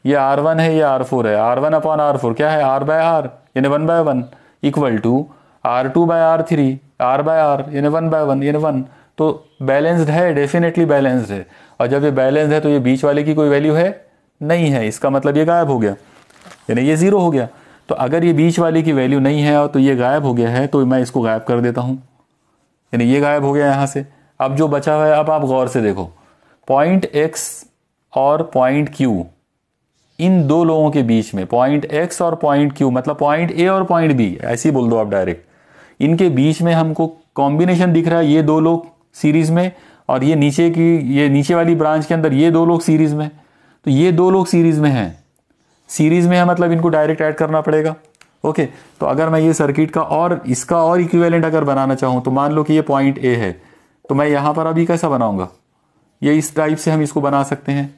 ये आर वन है ये आर फोर है R one upon R four क्या है आर बाय आर यानी one by one equal to R two by R three R by R यानी वन बाय वन यानी वन तो बैलेंस्ड है डेफिनेटली बैलेंस्ड है और जब ये बैलेंस्ड है तो ये बीच वाले की कोई वैल्यू है नहीं है इसका मतलब ये गायब हो गया यानी ये ज़ीरो हो गया तो अगर ये बीच वाले की वैल्यू नहीं है और तो ये गायब हो गया है तो मैं इसको गायब कर देता हूँ यानी ये गायब हो गया यहाँ से अब जो बचा हुआ है अब आप गौर से देखो पॉइंट एक्स और पॉइंट क्यू इन दो लोगों के बीच में पॉइंट एक्स और पॉइंट क्यू मतलब पॉइंट ए और पॉइंट बी ऐसे ही बोल दो आप डायरेक्ट इनके बीच में हमको कॉम्बिनेशन दिख रहा है ये दो लोग सीरीज में और ये नीचे की ये नीचे वाली ब्रांच के अंदर ये दो लोग सीरीज में तो ये दो लोग सीरीज में हैं सीरीज में है मतलब इनको डायरेक्ट ऐड करना पड़ेगा ओके तो अगर मैं ये सर्किट का और इसका और इक्विवेलेंट अगर बनाना चाहूँ तो मान लो कि ये पॉइंट ए है तो मैं यहाँ पर अभी कैसा बनाऊंगा ये इस टाइप से हम इसको बना सकते हैं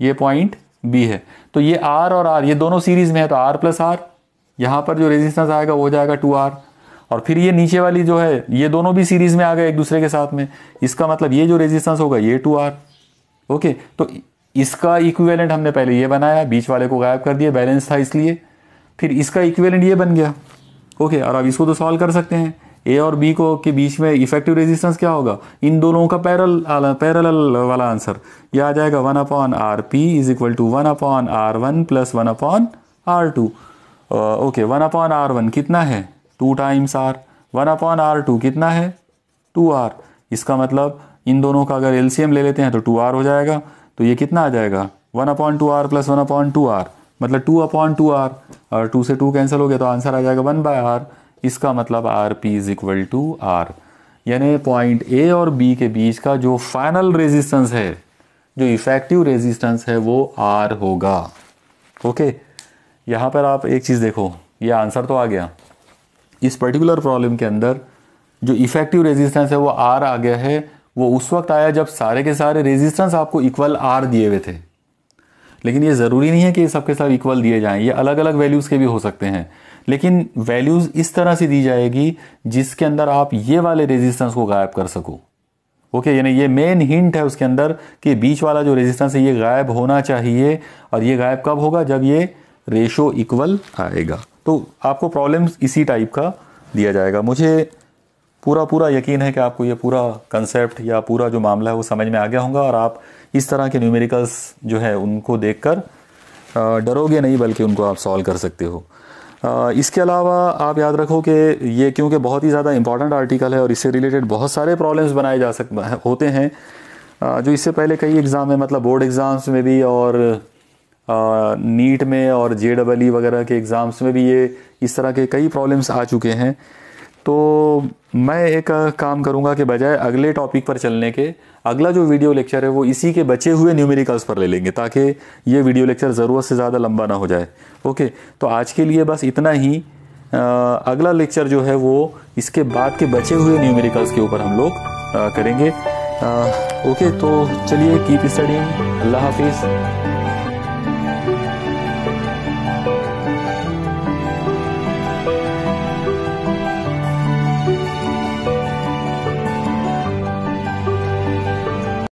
ये पॉइंट बी है तो ये आर और आर ये दोनों सीरीज में है तो आर प्लस आर यहाँ पर जो रेजिस्टेंस आएगा वो जाएगा टू आर और फिर ये नीचे वाली जो है ये दोनों भी सीरीज में आ गए एक दूसरे के साथ में इसका मतलब ये जो रेजिस्टेंस होगा ये टू आर ओके तो इसका इक्विवेलेंट हमने पहले ये बनाया बीच वाले को गायब कर दिया बैलेंस था इसलिए फिर इसका इक्विवेलेंट ये बन गया ओके और अब इसको तो सॉल्व कर सकते हैं ए और बी को के बीच में इफेक्टिव रेजिस्टेंस क्या होगा इन दोनों का पैरल पैरल वाला आंसर यह आ जाएगा one upon R P is equal to one upon R one plus one upon R two okay one upon R one कितना है two times R one upon R two कितना है टू आर इसका मतलब इन दोनों का अगर एलसीएम ले लेते हैं तो टू आर हो जाएगा तो ये कितना आ जाएगा one upon two R plus one upon two R मतलब टू अपॉइंट टू आर और टू से टू कैंसिल हो गया तो आंसर आ जाएगा वन बाय आर इसका मतलब R P is equal to R यानी पॉइंट ए और बी के बीच का जो फाइनल रेजिस्टेंस है जो इफेक्टिव रेजिस्टेंस है वो आर होगा ओके यहाँ पर आप एक चीज़ देखो ये आंसर तो आ गया इस पर्टिकुलर प्रॉब्लम के अंदर जो इफेक्टिव रेजिस्टेंस है वो आर आ गया है वो उस वक्त आया जब सारे के सारे रेजिस्टेंस आपको इक्वल आर दिए हुए थे लेकिन ये ज़रूरी नहीं है कि सबके सब इक्वल दिए जाएं ये अलग अलग वैल्यूज़ के भी हो सकते हैं लेकिन वैल्यूज़ इस तरह से दी जाएगी जिसके अंदर आप ये वाले रेजिस्टेंस को गायब कर सको ओके okay, यानी ये मेन हिंट है उसके अंदर कि बीच वाला जो रेजिस्टेंस है ये गायब होना चाहिए और ये गायब कब होगा जब ये रेशो इक्वल आएगा तो आपको प्रॉब्लम इसी टाइप का दिया जाएगा मुझे पूरा पूरा यकीन है कि आपको ये पूरा कंसेप्ट या पूरा जो मामला है वो समझ में आ गया होगा और आप इस तरह के न्यूमेरिकल्स जो है उनको देख कर डरोगे नहीं बल्कि उनको आप सॉल्व कर सकते हो इसके अलावा आप याद रखो कि ये क्योंकि बहुत ही ज़्यादा इंपॉर्टेंट आर्टिकल है और इससे रिलेटेड बहुत सारे प्रॉब्लम्स बनाए जा सकते होते हैं जो इससे पहले कई एग्ज़ाम में मतलब बोर्ड एग्ज़ाम्स में भी और नीट में और जे डबल ई वगैरह के एग्ज़ाम्स में भी ये इस तरह के कई प्रॉब्लम्स आ चुके हैं तो मैं एक काम करूँगा कि बजाय अगले टॉपिक पर चलने के अगला जो वीडियो लेक्चर है वो इसी के बचे हुए न्यूमेरिकल्स पर ले लेंगे ताकि ये वीडियो लेक्चर ज़रूरत से ज़्यादा लंबा ना हो जाए ओके तो आज के लिए बस इतना ही आ, अगला लेक्चर जो है वो इसके बाद के बचे हुए न्यूमेरिकल्स के ऊपर हम लोग आ, करेंगे आ, ओके तो चलिए कीप स्टडिंग अल्लाह हाफिज़